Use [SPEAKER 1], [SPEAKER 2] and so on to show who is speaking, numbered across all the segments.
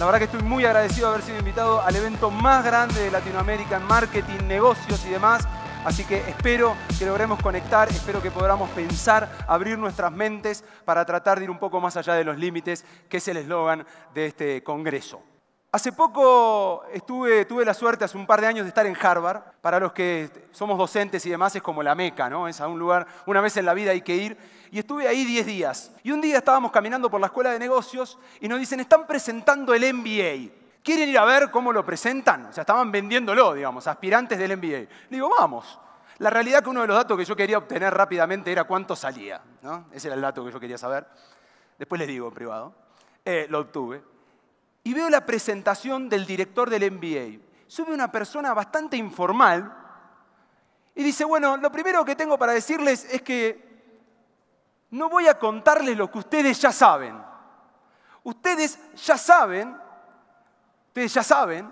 [SPEAKER 1] La verdad que estoy muy agradecido de haber sido invitado al evento más grande de Latinoamérica en marketing, negocios y demás. Así que espero que logremos conectar, espero que podamos pensar, abrir nuestras mentes para tratar de ir un poco más allá de los límites, que es el eslogan de este congreso. Hace poco tuve la suerte, hace un par de años, de estar en Harvard. Para los que somos docentes y demás, es como la meca, ¿no? Es a un lugar, una vez en la vida hay que ir y estuve ahí 10 días. Y un día estábamos caminando por la escuela de negocios y nos dicen, están presentando el MBA. ¿Quieren ir a ver cómo lo presentan? O sea, estaban vendiéndolo, digamos, aspirantes del MBA. Le digo, vamos. La realidad que uno de los datos que yo quería obtener rápidamente era cuánto salía. ¿no? Ese era el dato que yo quería saber. Después les digo en privado. Eh, lo obtuve. Y veo la presentación del director del MBA. Sube una persona bastante informal y dice, bueno, lo primero que tengo para decirles es que no voy a contarles lo que ustedes ya saben. Ustedes ya saben, ustedes ya saben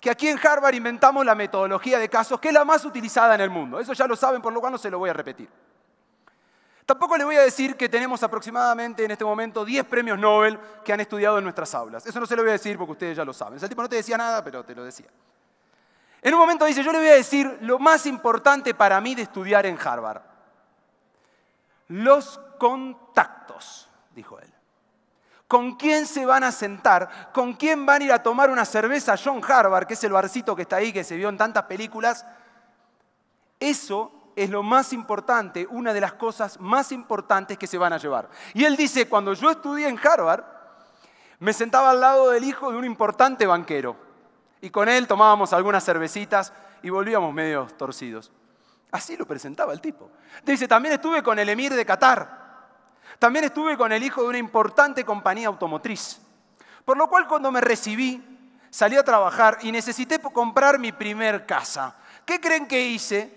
[SPEAKER 1] que aquí en Harvard inventamos la metodología de casos que es la más utilizada en el mundo. Eso ya lo saben, por lo cual no se lo voy a repetir. Tampoco les voy a decir que tenemos aproximadamente en este momento 10 premios Nobel que han estudiado en nuestras aulas. Eso no se lo voy a decir porque ustedes ya lo saben. el tipo no te decía nada, pero te lo decía. En un momento dice, yo le voy a decir lo más importante para mí de estudiar en Harvard los contactos, dijo él. ¿Con quién se van a sentar? ¿Con quién van a ir a tomar una cerveza John Harvard, que es el barcito que está ahí, que se vio en tantas películas? Eso es lo más importante, una de las cosas más importantes que se van a llevar. Y él dice, cuando yo estudié en Harvard, me sentaba al lado del hijo de un importante banquero. Y con él tomábamos algunas cervecitas y volvíamos medio torcidos. Así lo presentaba el tipo. Dice, también estuve con el emir de Qatar. También estuve con el hijo de una importante compañía automotriz. Por lo cual cuando me recibí, salí a trabajar y necesité comprar mi primer casa. ¿Qué creen que hice?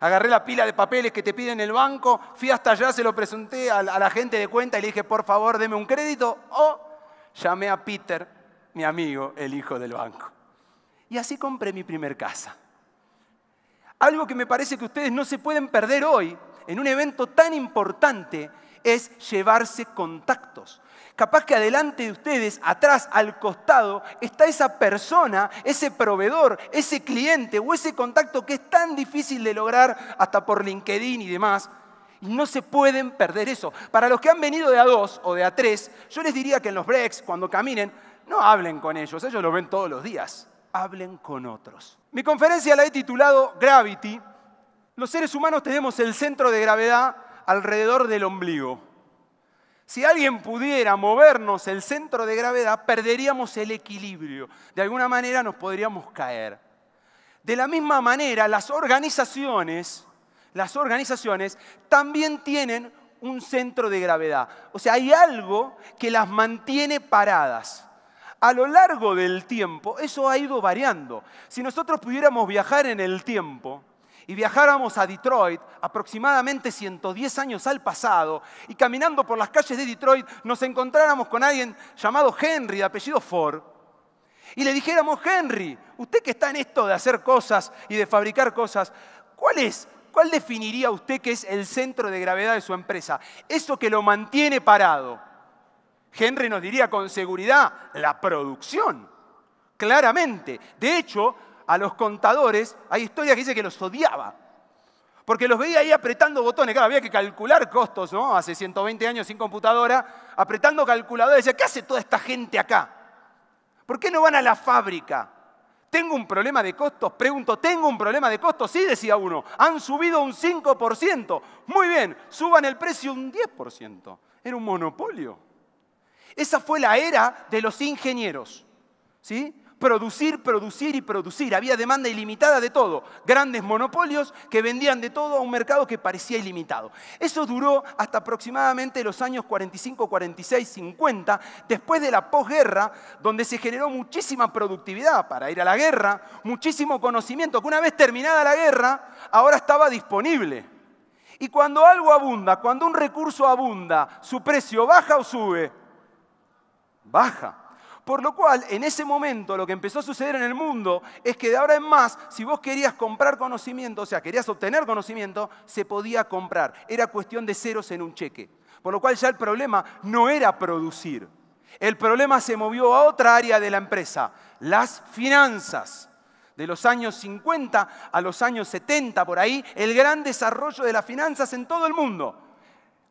[SPEAKER 1] Agarré la pila de papeles que te piden en el banco, fui hasta allá, se lo presenté a la gente de cuenta y le dije, por favor, deme un crédito. O llamé a Peter, mi amigo, el hijo del banco. Y así compré mi primer casa. Algo que me parece que ustedes no se pueden perder hoy en un evento tan importante es llevarse contactos. Capaz que adelante de ustedes, atrás, al costado, está esa persona, ese proveedor, ese cliente o ese contacto que es tan difícil de lograr hasta por LinkedIn y demás. Y No se pueden perder eso. Para los que han venido de a dos o de a tres, yo les diría que en los breaks, cuando caminen, no hablen con ellos, ellos lo ven todos los días. Hablen con otros. Mi conferencia la he titulado Gravity. Los seres humanos tenemos el centro de gravedad alrededor del ombligo. Si alguien pudiera movernos el centro de gravedad, perderíamos el equilibrio. De alguna manera nos podríamos caer. De la misma manera, las organizaciones, las organizaciones también tienen un centro de gravedad. O sea, hay algo que las mantiene paradas a lo largo del tiempo eso ha ido variando. Si nosotros pudiéramos viajar en el tiempo y viajáramos a Detroit aproximadamente 110 años al pasado y caminando por las calles de Detroit nos encontráramos con alguien llamado Henry, de apellido Ford, y le dijéramos, Henry, usted que está en esto de hacer cosas y de fabricar cosas, ¿cuál es? ¿Cuál definiría usted que es el centro de gravedad de su empresa? Eso que lo mantiene parado. Henry nos diría con seguridad, la producción. Claramente. De hecho, a los contadores, hay historias que dice que los odiaba. Porque los veía ahí apretando botones, claro, había que calcular costos, ¿no? Hace 120 años sin computadora, apretando calculadores, decía, ¿qué hace toda esta gente acá? ¿Por qué no van a la fábrica? ¿Tengo un problema de costos? Pregunto, ¿tengo un problema de costos? Sí, decía uno, han subido un 5%. Muy bien, suban el precio un 10%. Era un monopolio. Esa fue la era de los ingenieros. ¿sí? Producir, producir y producir. Había demanda ilimitada de todo. Grandes monopolios que vendían de todo a un mercado que parecía ilimitado. Eso duró hasta aproximadamente los años 45, 46, 50, después de la posguerra, donde se generó muchísima productividad para ir a la guerra, muchísimo conocimiento, que una vez terminada la guerra, ahora estaba disponible. Y cuando algo abunda, cuando un recurso abunda, ¿su precio baja o sube? baja. Por lo cual, en ese momento, lo que empezó a suceder en el mundo es que de ahora en más, si vos querías comprar conocimiento, o sea, querías obtener conocimiento, se podía comprar. Era cuestión de ceros en un cheque. Por lo cual ya el problema no era producir. El problema se movió a otra área de la empresa, las finanzas. De los años 50 a los años 70, por ahí, el gran desarrollo de las finanzas en todo el mundo.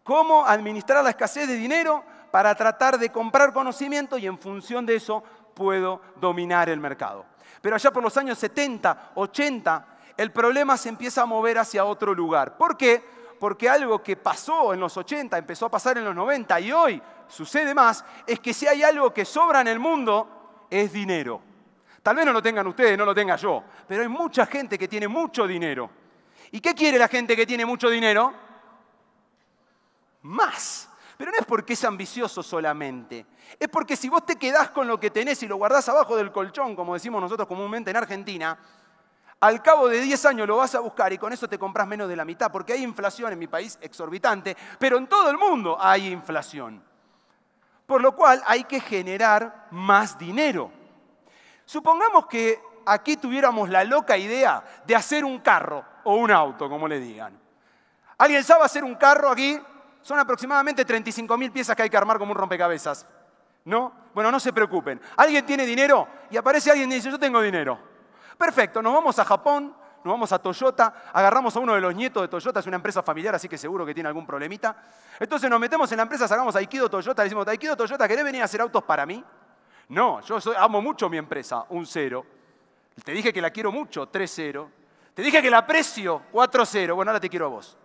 [SPEAKER 1] Cómo administrar la escasez de dinero, para tratar de comprar conocimiento y en función de eso puedo dominar el mercado. Pero allá por los años 70, 80, el problema se empieza a mover hacia otro lugar. ¿Por qué? Porque algo que pasó en los 80, empezó a pasar en los 90 y hoy sucede más, es que si hay algo que sobra en el mundo, es dinero. Tal vez no lo tengan ustedes, no lo tenga yo, pero hay mucha gente que tiene mucho dinero. ¿Y qué quiere la gente que tiene mucho dinero? Más. Pero no es porque es ambicioso solamente. Es porque si vos te quedás con lo que tenés y lo guardás abajo del colchón, como decimos nosotros comúnmente en Argentina, al cabo de 10 años lo vas a buscar y con eso te compras menos de la mitad, porque hay inflación en mi país exorbitante, pero en todo el mundo hay inflación. Por lo cual hay que generar más dinero. Supongamos que aquí tuviéramos la loca idea de hacer un carro o un auto, como le digan. ¿Alguien sabe hacer un carro aquí? son aproximadamente 35 mil piezas que hay que armar como un rompecabezas. ¿No? Bueno, no se preocupen. ¿Alguien tiene dinero? Y aparece alguien y dice, yo tengo dinero. Perfecto, nos vamos a Japón, nos vamos a Toyota, agarramos a uno de los nietos de Toyota, es una empresa familiar, así que seguro que tiene algún problemita. Entonces nos metemos en la empresa, sacamos a Aikido Toyota, decimos, Aikido Toyota, ¿querés venir a hacer autos para mí? No, yo amo mucho mi empresa, un cero. Te dije que la quiero mucho, tres cero. Te dije que la aprecio, cuatro cero. Bueno, ahora te quiero a vos.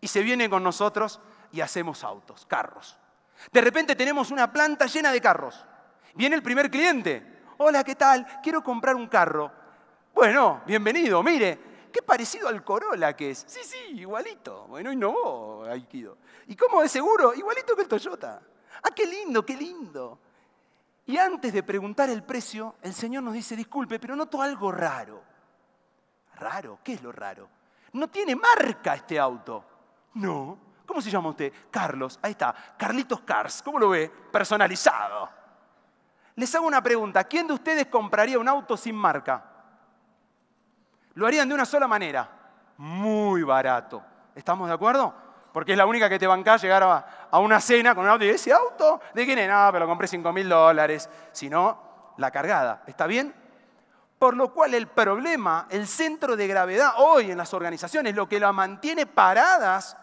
[SPEAKER 1] Y se viene con nosotros y hacemos autos, carros. De repente tenemos una planta llena de carros. Viene el primer cliente. Hola, ¿qué tal? Quiero comprar un carro. Bueno, bienvenido, mire, qué parecido al Corolla que es. Sí, sí, igualito. Bueno, innovó Aikido. ¿Y cómo de seguro? Igualito que el Toyota. Ah, qué lindo, qué lindo. Y antes de preguntar el precio, el Señor nos dice, disculpe, pero noto algo raro. ¿Raro? ¿Qué es lo raro? No tiene marca este auto. No. ¿Cómo se llama usted? Carlos. Ahí está. Carlitos Cars. ¿Cómo lo ve? Personalizado. Les hago una pregunta. ¿Quién de ustedes compraría un auto sin marca? Lo harían de una sola manera. Muy barato. ¿Estamos de acuerdo? Porque es la única que te banca llegar a, una cena con un auto y ese auto, ¿de quién es? No, pero lo compré 5 mil dólares. Si no, la cargada. ¿Está bien? Por lo cual el problema, el centro de gravedad hoy en las organizaciones, lo que la mantiene paradas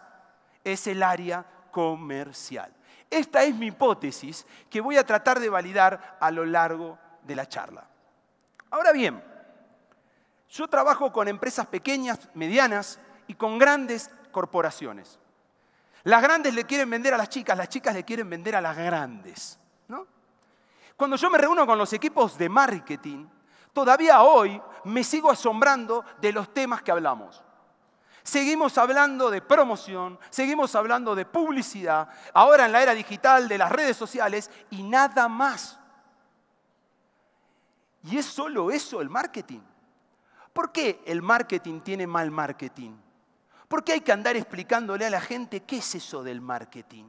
[SPEAKER 1] es el área comercial. Esta es mi hipótesis que voy a tratar de validar a lo largo de la charla. Ahora bien, yo trabajo con empresas pequeñas, medianas y con grandes corporaciones. Las grandes le quieren vender a las chicas, las chicas le quieren vender a las grandes. ¿no? Cuando yo me reúno con los equipos de marketing, todavía hoy me sigo asombrando de los temas que hablamos. Seguimos hablando de promoción, seguimos hablando de publicidad, ahora en la era digital, de las redes sociales y nada más. Y es solo eso el marketing. ¿Por qué el marketing tiene mal marketing? ¿Por qué hay que andar explicándole a la gente qué es eso del marketing?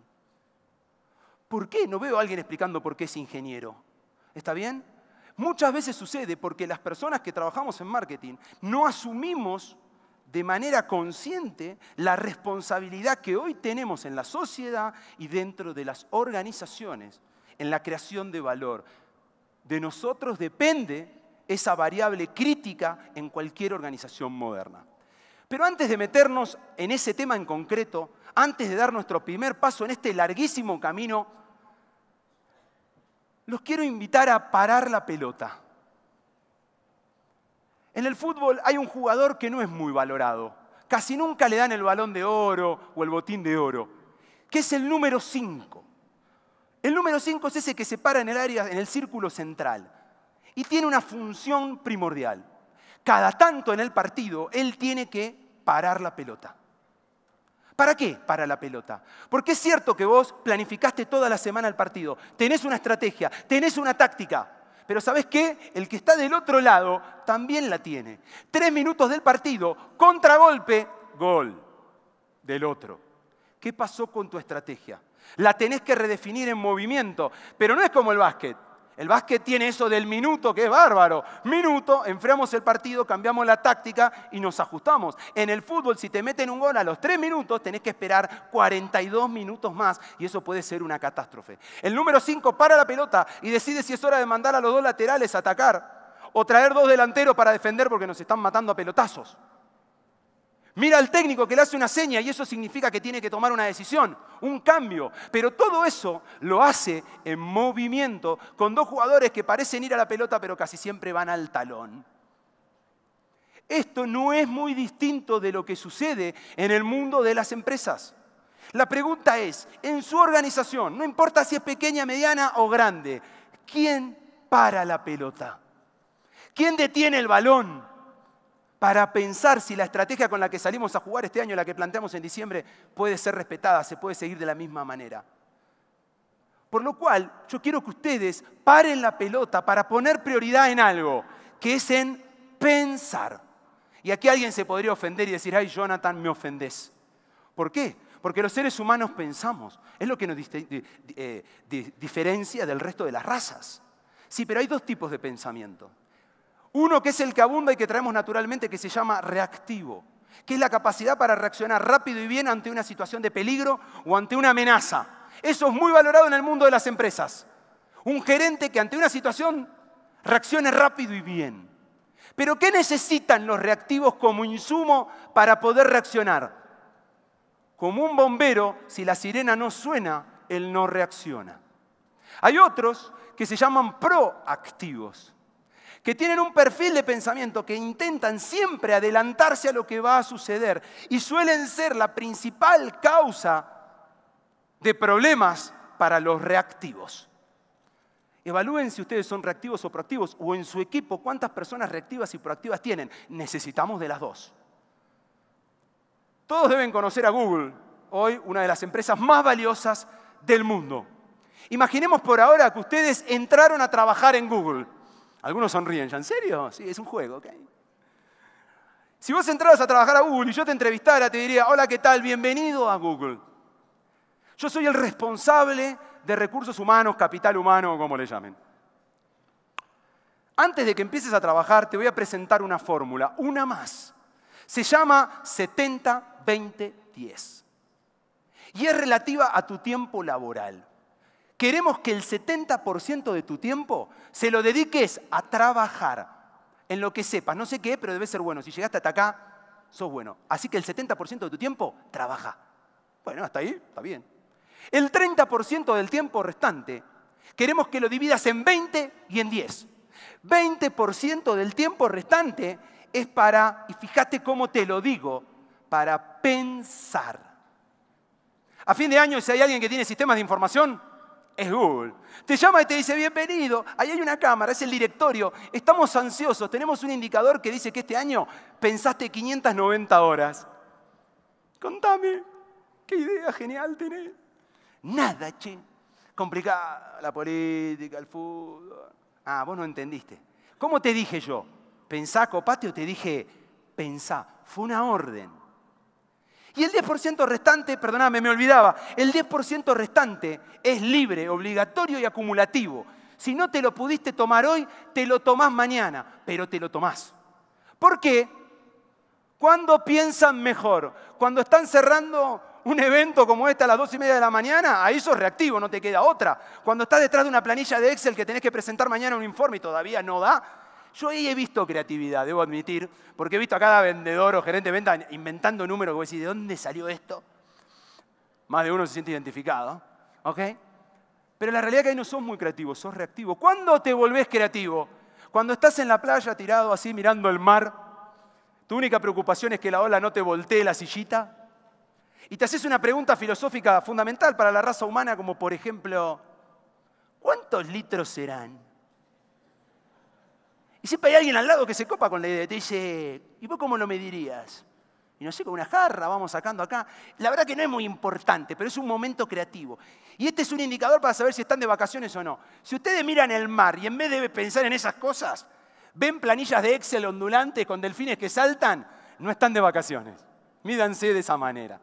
[SPEAKER 1] ¿Por qué? No veo a alguien explicando por qué es ingeniero. ¿Está bien? Muchas veces sucede porque las personas que trabajamos en marketing no asumimos de manera consciente la responsabilidad que hoy tenemos en la sociedad y dentro de las organizaciones en la creación de valor. De nosotros depende esa variable crítica en cualquier organización moderna. Pero antes de meternos en ese tema en concreto, antes de dar nuestro primer paso en este larguísimo camino, los quiero invitar a parar la pelota en el fútbol hay un jugador que no es muy valorado. Casi nunca le dan el balón de oro o el botín de oro, que es el número 5. El número 5 es ese que se para en el área, en el círculo central, y tiene una función primordial. Cada tanto en el partido, él tiene que parar la pelota. ¿Para qué para la pelota? Porque es cierto que vos planificaste toda la semana el partido, tenés una estrategia, tenés una táctica, pero ¿sabes qué? El que está del otro lado también la tiene. Tres minutos del partido, contragolpe, gol del otro. ¿Qué pasó con tu estrategia? La tenés que redefinir en movimiento, pero no es como el básquet. El básquet tiene eso del minuto, que es bárbaro. Minuto, enfriamos el partido, cambiamos la táctica y nos ajustamos. En el fútbol, si te meten un gol a los tres minutos, tenés que esperar 42 minutos más y eso puede ser una catástrofe. El número 5 para la pelota y decide si es hora de mandar a los dos laterales a atacar o traer dos delanteros para defender porque nos están matando a pelotazos. Mira al técnico que le hace una seña y eso significa que tiene que tomar una decisión, un cambio. Pero todo eso lo hace en movimiento con dos jugadores que parecen ir a la pelota pero casi siempre van al talón. Esto no es muy distinto de lo que sucede en el mundo de las empresas. La pregunta es, en su organización, no importa si es pequeña, mediana o grande, ¿quién para la pelota? ¿Quién detiene el balón? para pensar si la estrategia con la que salimos a jugar este año, la que planteamos en diciembre, puede ser respetada, se puede seguir de la misma manera. Por lo cual, yo quiero que ustedes paren la pelota para poner prioridad en algo, que es en pensar. Y aquí alguien se podría ofender y decir, ay, Jonathan, me ofendés. ¿Por qué? Porque los seres humanos pensamos. Es lo que nos eh, diferencia del resto de las razas. Sí, pero hay dos tipos de pensamiento. Uno que es el que abunda y que traemos naturalmente, que se llama reactivo, que es la capacidad para reaccionar rápido y bien ante una situación de peligro o ante una amenaza. Eso es muy valorado en el mundo de las empresas. Un gerente que ante una situación reaccione rápido y bien. Pero ¿qué necesitan los reactivos como insumo para poder reaccionar? Como un bombero, si la sirena no suena, él no reacciona. Hay otros que se llaman proactivos, que tienen un perfil de pensamiento que intentan siempre adelantarse a lo que va a suceder y suelen ser la principal causa de problemas para los reactivos. Evalúen si ustedes son reactivos o proactivos o en su equipo cuántas personas reactivas y proactivas tienen. Necesitamos de las dos. Todos deben conocer a Google, hoy una de las empresas más valiosas del mundo. Imaginemos por ahora que ustedes entraron a trabajar en Google. Algunos sonríen, ya, ¿en serio? Sí, es un juego, ¿ok? Si vos entrabas a trabajar a Google y yo te entrevistara, te diría, hola, ¿qué tal? Bienvenido a Google. Yo soy el responsable de recursos humanos, capital humano, como le llamen. Antes de que empieces a trabajar, te voy a presentar una fórmula, una más. Se llama 70-20-10. Y es relativa a tu tiempo laboral. Queremos que el 70% de tu tiempo se lo dediques a trabajar en lo que sepas. No sé qué, pero debe ser bueno. Si llegaste hasta acá, sos bueno. Así que el 70% de tu tiempo trabaja. Bueno, hasta ahí está bien. El 30% del tiempo restante queremos que lo dividas en 20 y en 10. 20% del tiempo restante es para, y fíjate cómo te lo digo, para pensar. A fin de año, si hay alguien que tiene sistemas de información, es Google. Te llama y te dice, bienvenido, ahí hay una cámara, es el directorio, estamos ansiosos, tenemos un indicador que dice que este año pensaste 590 horas. Contame, qué idea genial tenés. Nada, che. Complicada la política, el fútbol. Ah, vos no entendiste. ¿Cómo te dije yo? Pensá, copate, o te dije, pensá. Fue una orden. Y el 10% restante, perdóname, me olvidaba, el 10% restante es libre, obligatorio y acumulativo. Si no te lo pudiste tomar hoy, te lo tomás mañana, pero te lo tomás. ¿Por qué? ¿Cuándo piensan mejor? Cuando están cerrando un evento como este a las dos y media de la mañana, ahí sos reactivo, no te queda otra. Cuando estás detrás de una planilla de Excel que tenés que presentar mañana un informe y todavía no da, yo ahí he visto creatividad, debo admitir, porque he visto a cada vendedor o gerente de venta inventando números que voy a decir, ¿de dónde salió esto? Más de uno se siente identificado, ¿ok? Pero la realidad es que ahí no sos muy creativo, sos reactivo. ¿Cuándo te volvés creativo? Cuando estás en la playa tirado así mirando el mar, tu única preocupación es que la ola no te voltee la sillita. Y te haces una pregunta filosófica fundamental para la raza humana, como por ejemplo, ¿cuántos litros serán? Y siempre hay alguien al lado que se copa con la idea. Te dice, ¿y vos cómo lo medirías? Y no sé, con una jarra vamos sacando acá. La verdad que no es muy importante, pero es un momento creativo. Y este es un indicador para saber si están de vacaciones o no. Si ustedes miran el mar y en vez de pensar en esas cosas, ven planillas de Excel ondulantes con delfines que saltan, no están de vacaciones. Mídanse de esa manera.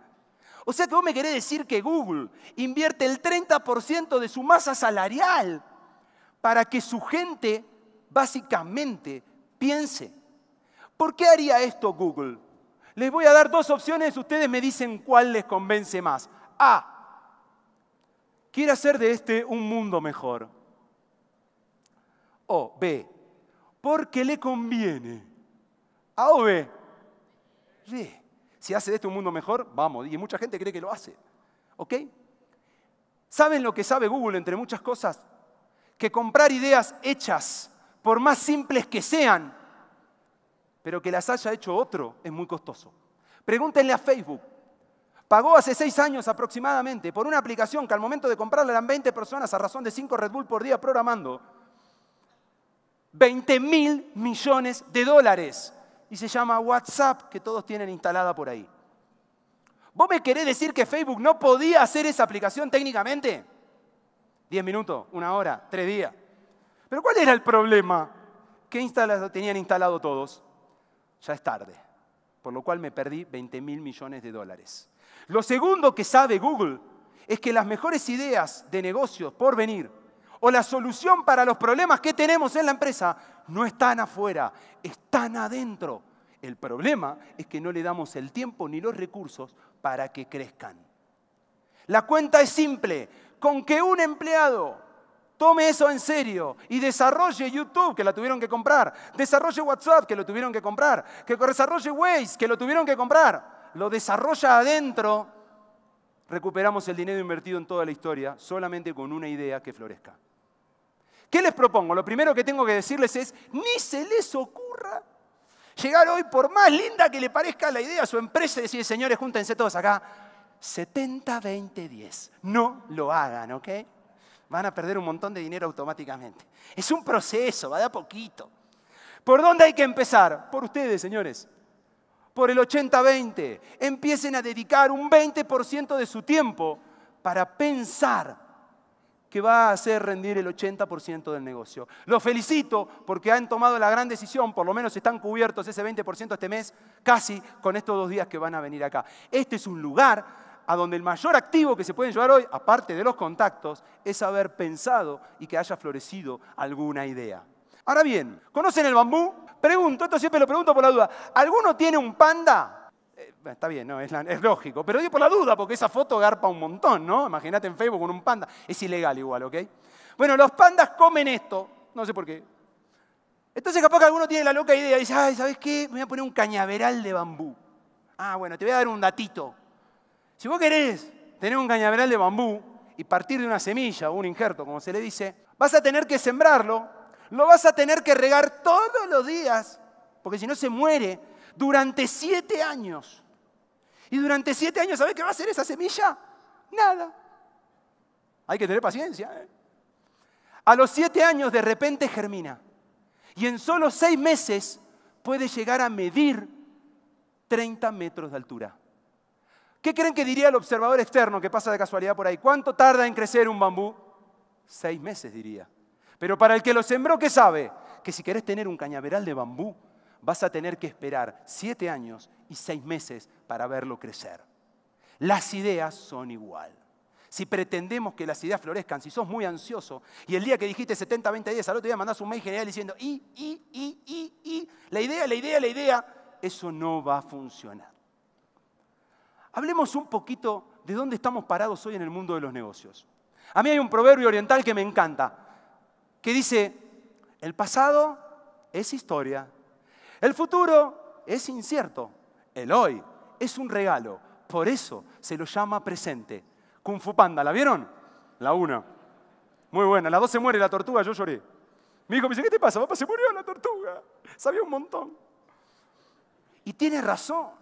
[SPEAKER 1] O sea que vos me querés decir que Google invierte el 30% de su masa salarial para que su gente Básicamente, piense, ¿por qué haría esto Google? Les voy a dar dos opciones, ustedes me dicen cuál les convence más. A, quiere hacer de este un mundo mejor. O B, porque le conviene. A o B. B. Si hace de este un mundo mejor, vamos, y mucha gente cree que lo hace. ¿Ok? ¿Saben lo que sabe Google, entre muchas cosas? Que comprar ideas hechas por más simples que sean, pero que las haya hecho otro es muy costoso. Pregúntenle a Facebook. Pagó hace seis años aproximadamente por una aplicación que al momento de comprarla eran 20 personas a razón de 5 Red Bull por día programando. 20 mil millones de dólares. Y se llama WhatsApp, que todos tienen instalada por ahí. ¿Vos me querés decir que Facebook no podía hacer esa aplicación técnicamente? 10 minutos, una hora, tres días. Pero ¿cuál era el problema? ¿Qué tenían instalado todos. Ya es tarde, por lo cual me perdí 20 mil millones de dólares. Lo segundo que sabe Google es que las mejores ideas de negocios por venir o la solución para los problemas que tenemos en la empresa no están afuera, están adentro. El problema es que no le damos el tiempo ni los recursos para que crezcan. La cuenta es simple. Con que un empleado Tome eso en serio y desarrolle YouTube, que la tuvieron que comprar. Desarrolle WhatsApp, que lo tuvieron que comprar. Que desarrolle Waze, que lo tuvieron que comprar. Lo desarrolla adentro. Recuperamos el dinero invertido en toda la historia solamente con una idea que florezca. ¿Qué les propongo? Lo primero que tengo que decirles es, ni se les ocurra llegar hoy, por más linda que le parezca la idea a su empresa, y decir, señores, júntense todos acá, 70-20-10. No lo hagan, ¿ok? van a perder un montón de dinero automáticamente. Es un proceso, va de a poquito. ¿Por dónde hay que empezar? Por ustedes, señores. Por el 80-20. Empiecen a dedicar un 20% de su tiempo para pensar que va a hacer rendir el 80% del negocio. Los felicito porque han tomado la gran decisión, por lo menos están cubiertos ese 20% este mes, casi con estos dos días que van a venir acá. Este es un lugar a donde el mayor activo que se pueden llevar hoy, aparte de los contactos, es haber pensado y que haya florecido alguna idea. Ahora bien, ¿conocen el bambú? Pregunto, esto siempre lo pregunto por la duda. ¿Alguno tiene un panda? Eh, está bien, no, es, lógico, pero digo por la duda, porque esa foto garpa un montón, ¿no? Imagínate en Facebook con un panda. Es ilegal igual, ¿ok? Bueno, los pandas comen esto, no sé por qué. Entonces capaz que alguno tiene la loca idea y dice, ay, ¿sabes qué? Me voy a poner un cañaveral de bambú. Ah, bueno, te voy a dar un datito. Si vos querés tener un cañaveral de bambú y partir de una semilla o un injerto, como se le dice, vas a tener que sembrarlo, lo vas a tener que regar todos los días, porque si no se muere durante siete años. Y durante siete años, ¿sabés qué va a hacer esa semilla? Nada. Hay que tener paciencia. ¿eh? A los siete años de repente germina. Y en solo seis meses puede llegar a medir 30 metros de altura. ¿Qué creen que diría el observador externo que pasa de casualidad por ahí? ¿Cuánto tarda en crecer un bambú? Seis meses, diría. Pero para el que lo sembró, ¿qué sabe? Que si querés tener un cañaveral de bambú, vas a tener que esperar siete años y seis meses para verlo crecer. Las ideas son igual. Si pretendemos que las ideas florezcan, si sos muy ansioso y el día que dijiste 70, 20 días, al otro día mandás un mail general diciendo, y, y, y, y, y, la idea, la idea, la idea, eso no va a funcionar. Hablemos un poquito de dónde estamos parados hoy en el mundo de los negocios. A mí hay un proverbio oriental que me encanta, que dice, el pasado es historia, el futuro es incierto, el hoy es un regalo, por eso se lo llama presente. Kung Fu Panda, ¿la vieron? La una. Muy buena, la dos se muere la tortuga, yo lloré. Mi hijo me dice, ¿qué te pasa? Papá, se murió la tortuga. Sabía un montón. Y tiene razón.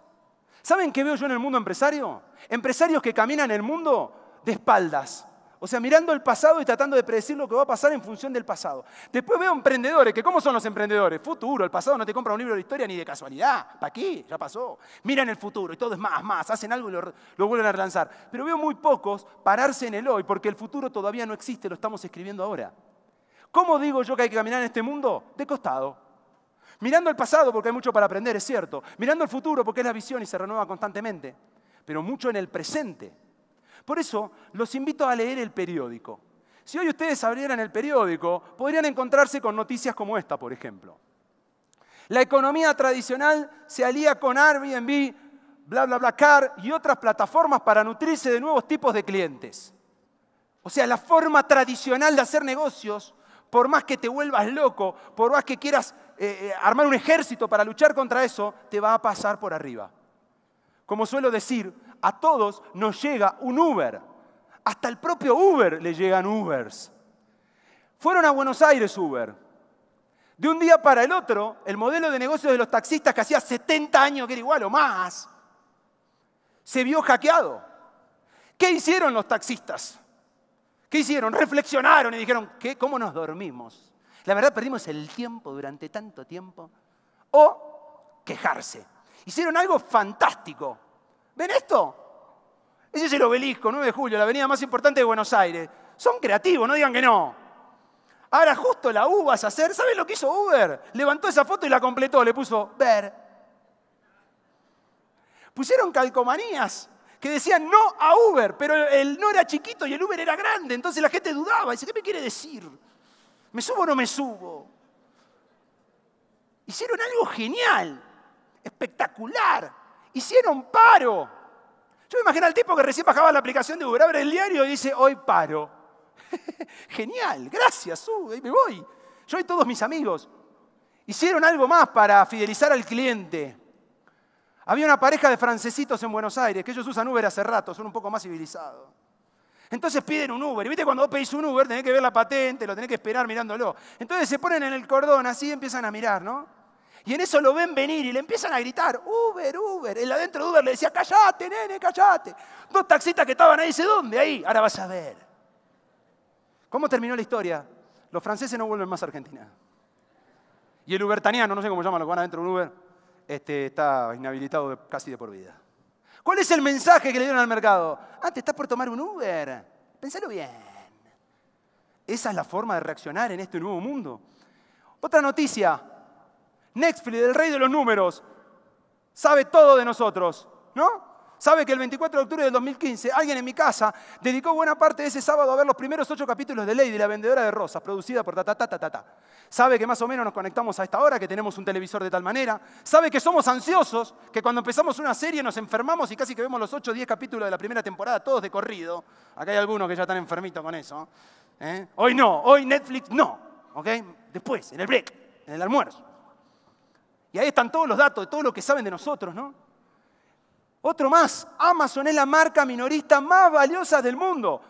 [SPEAKER 1] ¿Saben qué veo yo en el mundo empresario? Empresarios que caminan el mundo de espaldas. O sea, mirando el pasado y tratando de predecir lo que va a pasar en función del pasado. Después veo emprendedores, que ¿cómo son los emprendedores? Futuro, el pasado no te compra un libro de historia ni de casualidad. ¿Para aquí, Ya pasó. Miran el futuro y todo es más, más. Hacen algo y lo vuelven a relanzar. Pero veo muy pocos pararse en el hoy porque el futuro todavía no existe, lo estamos escribiendo ahora. ¿Cómo digo yo que hay que caminar en este mundo? De costado. Mirando el pasado porque hay mucho para aprender, es cierto. Mirando el futuro porque es la visión y se renueva constantemente. Pero mucho en el presente. Por eso los invito a leer el periódico. Si hoy ustedes abrieran el periódico, podrían encontrarse con noticias como esta, por ejemplo. La economía tradicional se alía con Airbnb, bla, bla, bla, car y otras plataformas para nutrirse de nuevos tipos de clientes. O sea, la forma tradicional de hacer negocios, por más que te vuelvas loco, por más que quieras eh, eh, armar un ejército para luchar contra eso, te va a pasar por arriba. Como suelo decir, a todos nos llega un Uber. Hasta el propio Uber le llegan Ubers. Fueron a Buenos Aires Uber. De un día para el otro, el modelo de negocio de los taxistas que hacía 70 años que era igual o más, se vio hackeado. ¿Qué hicieron los taxistas? ¿Qué hicieron? Reflexionaron y dijeron, ¿cómo nos dormimos? La verdad, perdimos el tiempo durante tanto tiempo. O quejarse. Hicieron algo fantástico. ¿Ven esto? Ese es el obelisco, 9 de julio, la avenida más importante de Buenos Aires. Son creativos, no digan que no. Ahora justo la U vas a hacer. ¿Saben lo que hizo Uber? Levantó esa foto y la completó, le puso ver. Pusieron calcomanías que decían no a Uber, pero el no era chiquito y el Uber era grande, entonces la gente dudaba. Dice, ¿qué me quiere decir? ¿Me subo o no me subo? Hicieron algo genial, espectacular. Hicieron paro. Yo me imagino al tipo que recién bajaba la aplicación de Uber, abre el diario y dice, hoy paro. genial, gracias, sube y me voy. Yo y todos mis amigos. Hicieron algo más para fidelizar al cliente. Había una pareja de francesitos en Buenos Aires, que ellos usan Uber hace rato, son un poco más civilizados. Entonces piden un Uber. Y viste, cuando vos pedís un Uber, tenés que ver la patente, lo tenés que esperar mirándolo. Entonces se ponen en el cordón así y empiezan a mirar, ¿no? Y en eso lo ven venir y le empiezan a gritar, Uber, Uber. El adentro de Uber le decía, callate, nene, callate. Dos taxistas que estaban ahí, dice, ¿dónde? Ahí, ahora vas a ver. ¿Cómo terminó la historia? Los franceses no vuelven más a Argentina. Y el ubertaniano, no sé cómo llaman, lo que van adentro de un Uber, este, está inhabilitado casi de por vida. ¿Cuál es el mensaje que le dieron al mercado? Ah, te estás por tomar un Uber. Pensalo bien. Esa es la forma de reaccionar en este nuevo mundo. Otra noticia. Netflix, el rey de los números, sabe todo de nosotros, ¿no? sabe que el 24 de octubre del 2015 alguien en mi casa dedicó buena parte de ese sábado a ver los primeros ocho capítulos de Lady, la vendedora de rosas, producida por ta, ta, ta, ta, Sabe que más o menos nos conectamos a esta hora, que tenemos un televisor de tal manera. Sabe que somos ansiosos, que cuando empezamos una serie nos enfermamos y casi que vemos los ocho o diez capítulos de la primera temporada, todos de corrido. Acá hay algunos que ya están enfermitos con eso. ¿eh? Hoy no, hoy Netflix no. ¿ok? Después, en el break, en el almuerzo. Y ahí están todos los datos de todo lo que saben de nosotros, ¿no? Otro más, Amazon es la marca minorista más valiosa del mundo.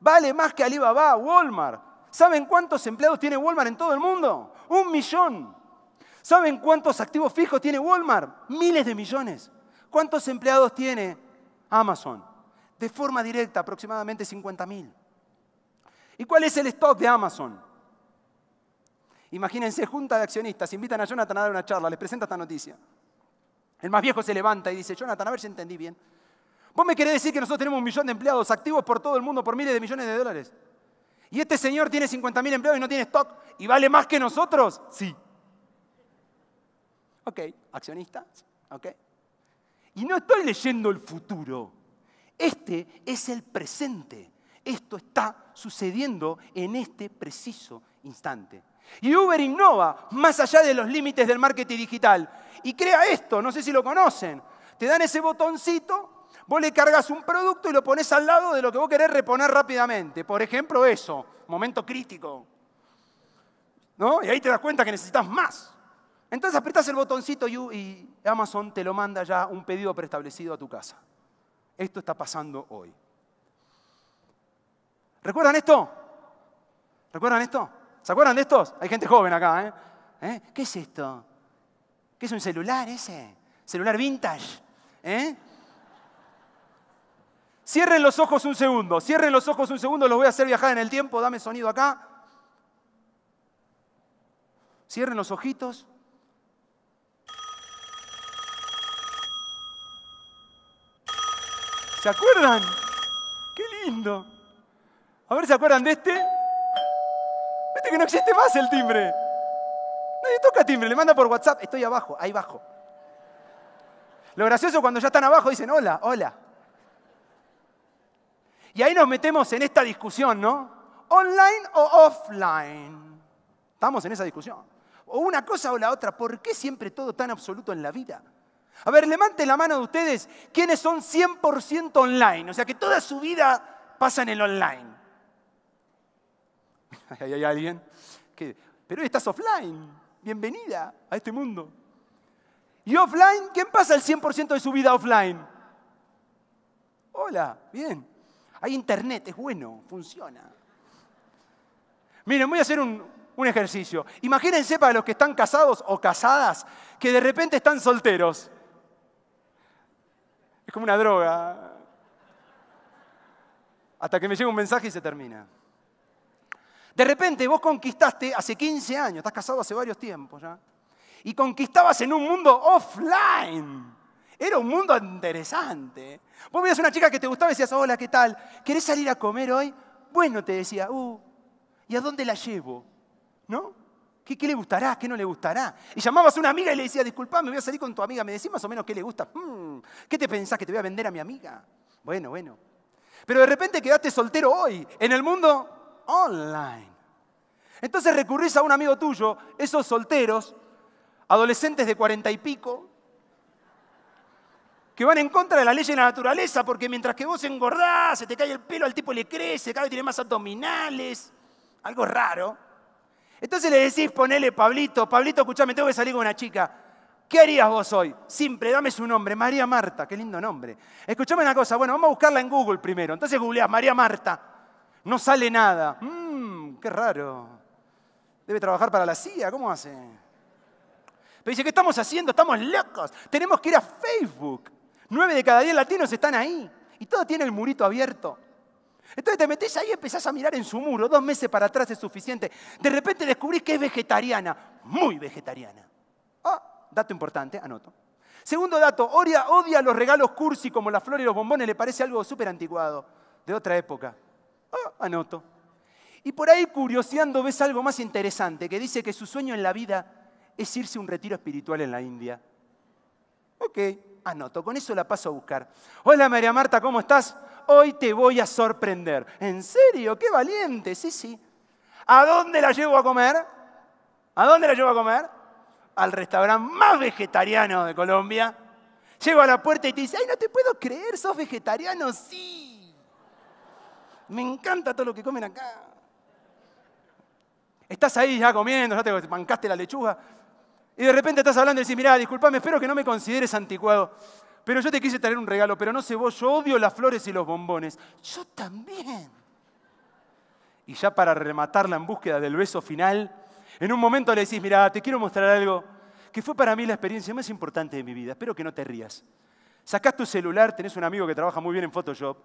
[SPEAKER 1] Vale más que Alibaba, Walmart. ¿Saben cuántos empleados tiene Walmart en todo el mundo? Un millón. ¿Saben cuántos activos fijos tiene Walmart? Miles de millones. ¿Cuántos empleados tiene Amazon? De forma directa, aproximadamente 50.000. ¿Y cuál es el stock de Amazon? Imagínense, junta de accionistas, invitan a Jonathan a dar una charla, les presenta esta noticia. El más viejo se levanta y dice, Jonathan, a ver si entendí bien. Vos me querés decir que nosotros tenemos un millón de empleados activos por todo el mundo por miles de millones de dólares. Y este señor tiene 50.000 empleados y no tiene stock y vale más que nosotros. Sí. Ok, accionista. Ok. Y no estoy leyendo el futuro. Este es el presente. Esto está sucediendo en este preciso instante. Y Uber innova más allá de los límites del marketing digital y crea esto, no sé si lo conocen. Te dan ese botoncito, vos le cargas un producto y lo pones al lado de lo que vos querés reponer rápidamente. Por ejemplo, eso, momento crítico. ¿No? Y ahí te das cuenta que necesitas más. Entonces apretás el botoncito y Amazon te lo manda ya un pedido preestablecido a tu casa. Esto está pasando hoy. ¿Recuerdan esto? ¿Recuerdan esto? ¿Se acuerdan de estos? Hay gente joven acá, ¿Eh? ¿Eh? ¿Qué es esto? ¿Qué es un celular ese? Celular vintage. ¿Eh? Cierren los ojos un segundo, cierren los ojos un segundo, los voy a hacer viajar en el tiempo, dame sonido acá. Cierren los ojitos. ¿Se acuerdan? ¡Qué lindo! A ver, ¿se acuerdan de este? Viste que no existe más el timbre toca timbre, le manda por WhatsApp, estoy abajo, ahí bajo. Lo gracioso cuando ya están abajo dicen, hola, hola. Y ahí nos metemos en esta discusión, ¿no? ¿Online o offline? Estamos en esa discusión. O una cosa o la otra. ¿Por qué siempre todo tan absoluto en la vida? A ver, levanten la mano de ustedes quienes son 100% online. O sea, que toda su vida pasa en el online. ¿Hay alguien? que Pero estás offline bienvenida a este mundo. Y offline, ¿quién pasa el 100% de su vida offline? Hola, bien. Hay internet, es bueno, funciona. Miren, voy a hacer un, ejercicio. Imagínense para los que están casados o casadas que de repente están solteros. Es como una droga. Hasta que me llega un mensaje y se termina. De repente vos conquistaste hace 15 años, estás casado hace varios tiempos ya, y conquistabas en un mundo offline. Era un mundo interesante. Vos veías una chica que te gustaba y decías, hola, ¿qué tal? ¿Querés salir a comer hoy? Bueno, te decía, uh, ¿y a dónde la llevo? ¿No? ¿Qué, le gustará? ¿Qué no le gustará? Y llamabas a una amiga y le decías, me voy a salir con tu amiga, me decís más o menos qué le gusta. Hmm, ¿Qué te pensás que te voy a vender a mi amiga? Bueno, bueno. Pero de repente quedaste soltero hoy, en el mundo online. Entonces recurrís a un amigo tuyo, esos solteros, adolescentes de cuarenta y pico, que van en contra de la ley de la naturaleza, porque mientras que vos engordás, se te cae el pelo, al tipo le crece, cada vez tiene más abdominales, algo raro. Entonces le decís, ponele, Pablito, Pablito, escuchame, tengo que salir con una chica. ¿Qué harías vos hoy? Simple, dame su nombre, María Marta, qué lindo nombre. Escuchame una cosa, bueno, vamos a buscarla en Google primero. Entonces googleás María Marta no sale nada. Mmm, qué raro. Debe trabajar para la CIA, ¿cómo hace? Pero dice, ¿qué estamos haciendo? Estamos locos. Tenemos que ir a Facebook. Nueve de cada diez latinos están ahí. Y todo tiene el murito abierto. Entonces te metes ahí y empezás a mirar en su muro. Dos meses para atrás es suficiente. De repente descubrís que es vegetariana. Muy vegetariana. Ah, dato importante, anoto. Segundo dato, Oria odia los regalos cursi como la flor y los bombones. Le parece algo súper anticuado, de otra época. Ah, anoto. Y por ahí curioseando ves algo más interesante, que dice que su sueño en la vida es irse a un retiro espiritual en la India. Ok, anoto, con eso la paso a buscar. Hola María Marta, ¿cómo estás? Hoy te voy a sorprender. ¿En serio? ¡Qué valiente! Sí, sí. ¿A dónde la llevo a comer? ¿A dónde la llevo a comer? Al restaurante más vegetariano de Colombia. Llego a la puerta y te dice, ay, no te puedo creer, sos vegetariano, sí me encanta todo lo que comen acá. Estás ahí ya comiendo, ya te mancaste la lechuga. Y de repente estás hablando y decís, mirá, disculpame, espero que no me consideres anticuado. Pero yo te quise traer un regalo, pero no sé vos, yo odio las flores y los bombones.
[SPEAKER 2] Yo también.
[SPEAKER 1] Y ya para rematarla en búsqueda del beso final, en un momento le decís, mirá, te quiero mostrar algo que fue para mí la experiencia más importante de mi vida. Espero que no te rías. Sacás tu celular, tenés un amigo que trabaja muy bien en Photoshop,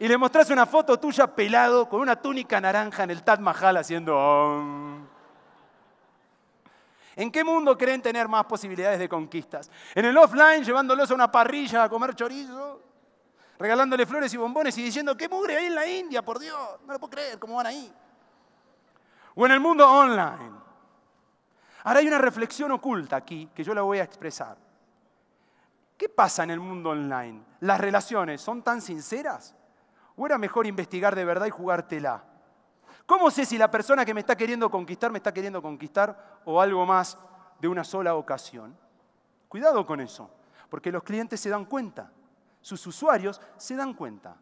[SPEAKER 1] y le mostraste una foto tuya pelado con una túnica naranja en el Taj Mahal haciendo... ¿En qué mundo creen tener más posibilidades de conquistas? ¿En el offline llevándolos a una parrilla a comer chorizo? ¿Regalándole flores y bombones y diciendo, qué mugre ahí en la India, por Dios? No lo puedo creer, ¿cómo van ahí? ¿O en el mundo online? Ahora hay una reflexión oculta aquí que yo la voy a expresar. ¿Qué pasa en el mundo online? ¿Las relaciones son tan sinceras? ¿O mejor investigar de verdad y jugártela? ¿Cómo sé si la persona que me está queriendo conquistar me está queriendo conquistar o algo más de una sola ocasión? Cuidado con eso, porque los clientes se dan cuenta, sus usuarios se dan cuenta.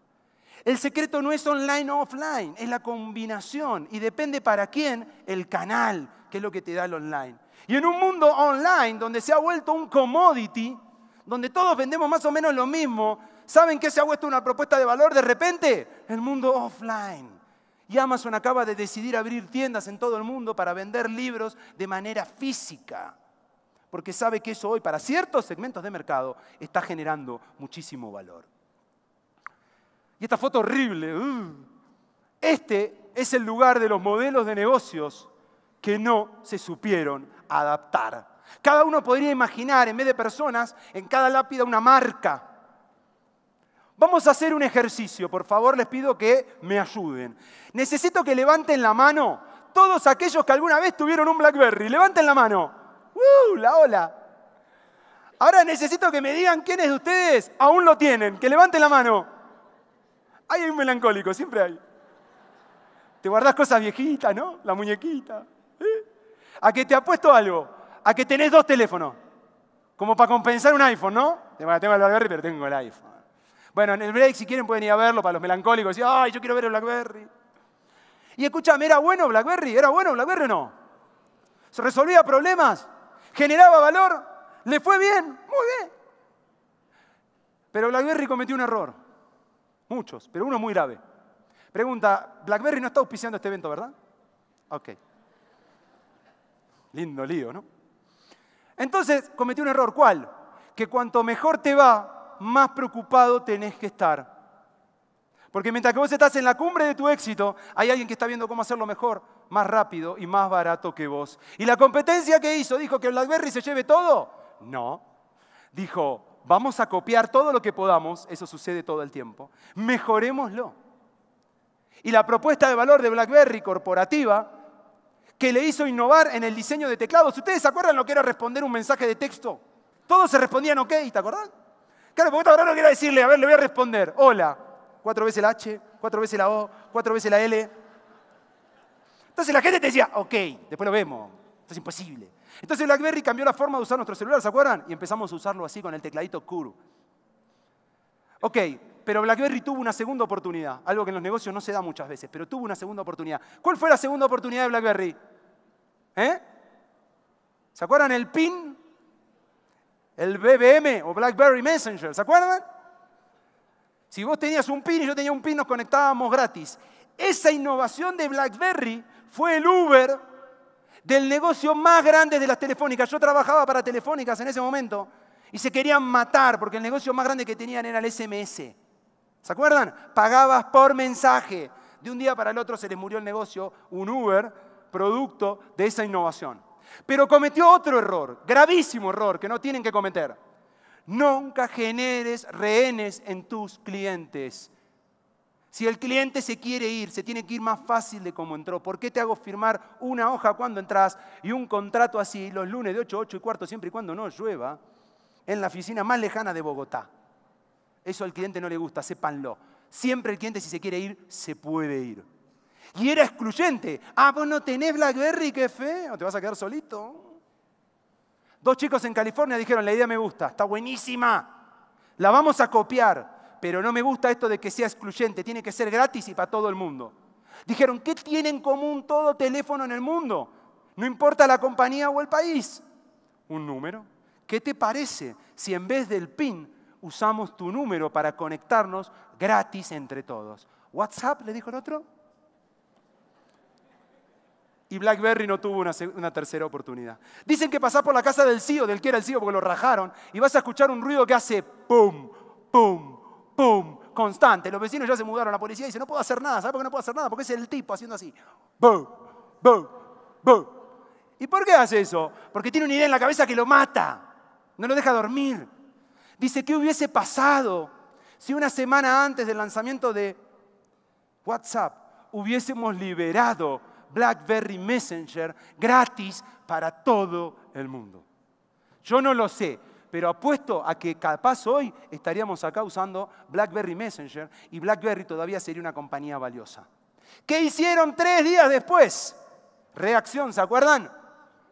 [SPEAKER 1] El secreto no es online o offline, es la combinación y depende para quién el canal, que es lo que te da el online. Y en un mundo online donde se ha vuelto un commodity, donde todos vendemos más o menos lo mismo, ¿Saben qué se ha vuelto una propuesta de valor de repente? El mundo offline. Y Amazon acaba de decidir abrir tiendas en todo el mundo para vender libros de manera física. Porque sabe que eso hoy para ciertos segmentos de mercado está generando muchísimo valor. Y esta foto horrible. Uh. este es el lugar de los modelos de negocios que no se supieron adaptar. Cada uno podría imaginar, en vez de personas, en cada lápida una marca Vamos a hacer un ejercicio, por favor, les pido que me ayuden. Necesito que levanten la mano todos aquellos que alguna vez tuvieron un BlackBerry. Levanten la mano. ¡Uh! La ola. Ahora necesito que me digan quiénes de ustedes aún lo tienen. Que levanten la mano. Ahí hay un melancólico, siempre hay. Te guardas cosas viejitas, ¿no? La muñequita. ¿Eh? A que te apuesto algo. A que tenés dos teléfonos. Como para compensar un iPhone, ¿no? tengo el BlackBerry, pero tengo el iPhone. Bueno, en el break, si quieren, pueden ir a verlo para los melancólicos. Y, ay, yo quiero ver el Blackberry. Y escúchame, ¿era bueno Blackberry? ¿Era bueno Blackberry no? ¿Se resolvía problemas? ¿Generaba valor? ¿Le fue bien? Muy bien. Pero Blackberry cometió un error. Muchos, pero uno muy grave. Pregunta, Blackberry no está auspiciando este evento, ¿verdad? Ok. Lindo lío, ¿no? Entonces cometió un error, ¿cuál? Que cuanto mejor te va, más preocupado tenés que estar. Porque mientras que vos estás en la cumbre de tu éxito, hay alguien que está viendo cómo hacerlo mejor, más rápido y más barato que vos. ¿Y la competencia que hizo? ¿Dijo que BlackBerry se lleve todo? No. Dijo, vamos a copiar todo lo que podamos, eso sucede todo el tiempo, mejorémoslo. Y la propuesta de valor de BlackBerry corporativa, que le hizo innovar en el diseño de teclados, ¿ustedes se acuerdan lo que era responder un mensaje de texto? Todos se respondían ok, ¿te acordás? Claro, porque ahora no quiero decirle, a ver, le voy a responder, hola, cuatro veces la H, cuatro veces la O, cuatro veces la L. Entonces la gente te decía, ok, después lo vemos, esto es imposible. Entonces BlackBerry cambió la forma de usar nuestro celular, ¿se acuerdan? Y empezamos a usarlo así con el tecladito curve. Ok, pero BlackBerry tuvo una segunda oportunidad, algo que en los negocios no se da muchas veces, pero tuvo una segunda oportunidad. ¿Cuál fue la segunda oportunidad de BlackBerry? ¿Eh? ¿Se acuerdan el PIN? el BBM o BlackBerry Messenger, ¿se acuerdan? Si vos tenías un pin y yo tenía un pin, nos conectábamos gratis. Esa innovación de BlackBerry fue el Uber del negocio más grande de las telefónicas. Yo trabajaba para telefónicas en ese momento y se querían matar porque el negocio más grande que tenían era el SMS. ¿Se acuerdan? Pagabas por mensaje. De un día para el otro se les murió el negocio, un Uber, producto de esa innovación. Pero cometió otro error, gravísimo error, que no tienen que cometer. Nunca generes rehenes en tus clientes. Si el cliente se quiere ir, se tiene que ir más fácil de como entró. ¿Por qué te hago firmar una hoja cuando entras y un contrato así los lunes de 8, 8 y cuarto, siempre y cuando no llueva, en la oficina más lejana de Bogotá? Eso al cliente no le gusta, sépanlo. Siempre el cliente si se quiere ir, se puede ir. Y era excluyente. Ah, vos no tenés Blackberry, qué feo, te vas a quedar solito. Dos chicos en California dijeron, la idea me gusta, está buenísima, la vamos a copiar, pero no me gusta esto de que sea excluyente, tiene que ser gratis y para todo el mundo. Dijeron, ¿qué tiene en común todo teléfono en el mundo? No importa la compañía o el país. Un número. ¿Qué te parece si en vez del PIN usamos tu número para conectarnos gratis entre todos? WhatsApp, le dijo el otro, y BlackBerry no tuvo una, tercera oportunidad. Dicen que pasás por la casa del CEO, del que era el CEO, porque lo rajaron, y vas a escuchar un ruido que hace pum, pum, pum, constante. Los vecinos ya se mudaron, la policía dice, no puedo hacer nada, ¿sabes por qué no puedo hacer nada? Porque es el tipo haciendo así. Bum, bum, bum. ¿Y por qué hace eso? Porque tiene una idea en la cabeza que lo mata, no lo deja dormir. Dice, ¿qué hubiese pasado si una semana antes del lanzamiento de WhatsApp hubiésemos liberado BlackBerry Messenger gratis para todo el mundo. Yo no lo sé, pero apuesto a que capaz hoy estaríamos acá usando BlackBerry Messenger y BlackBerry todavía sería una compañía valiosa. ¿Qué hicieron tres días después? Reacción, ¿se acuerdan?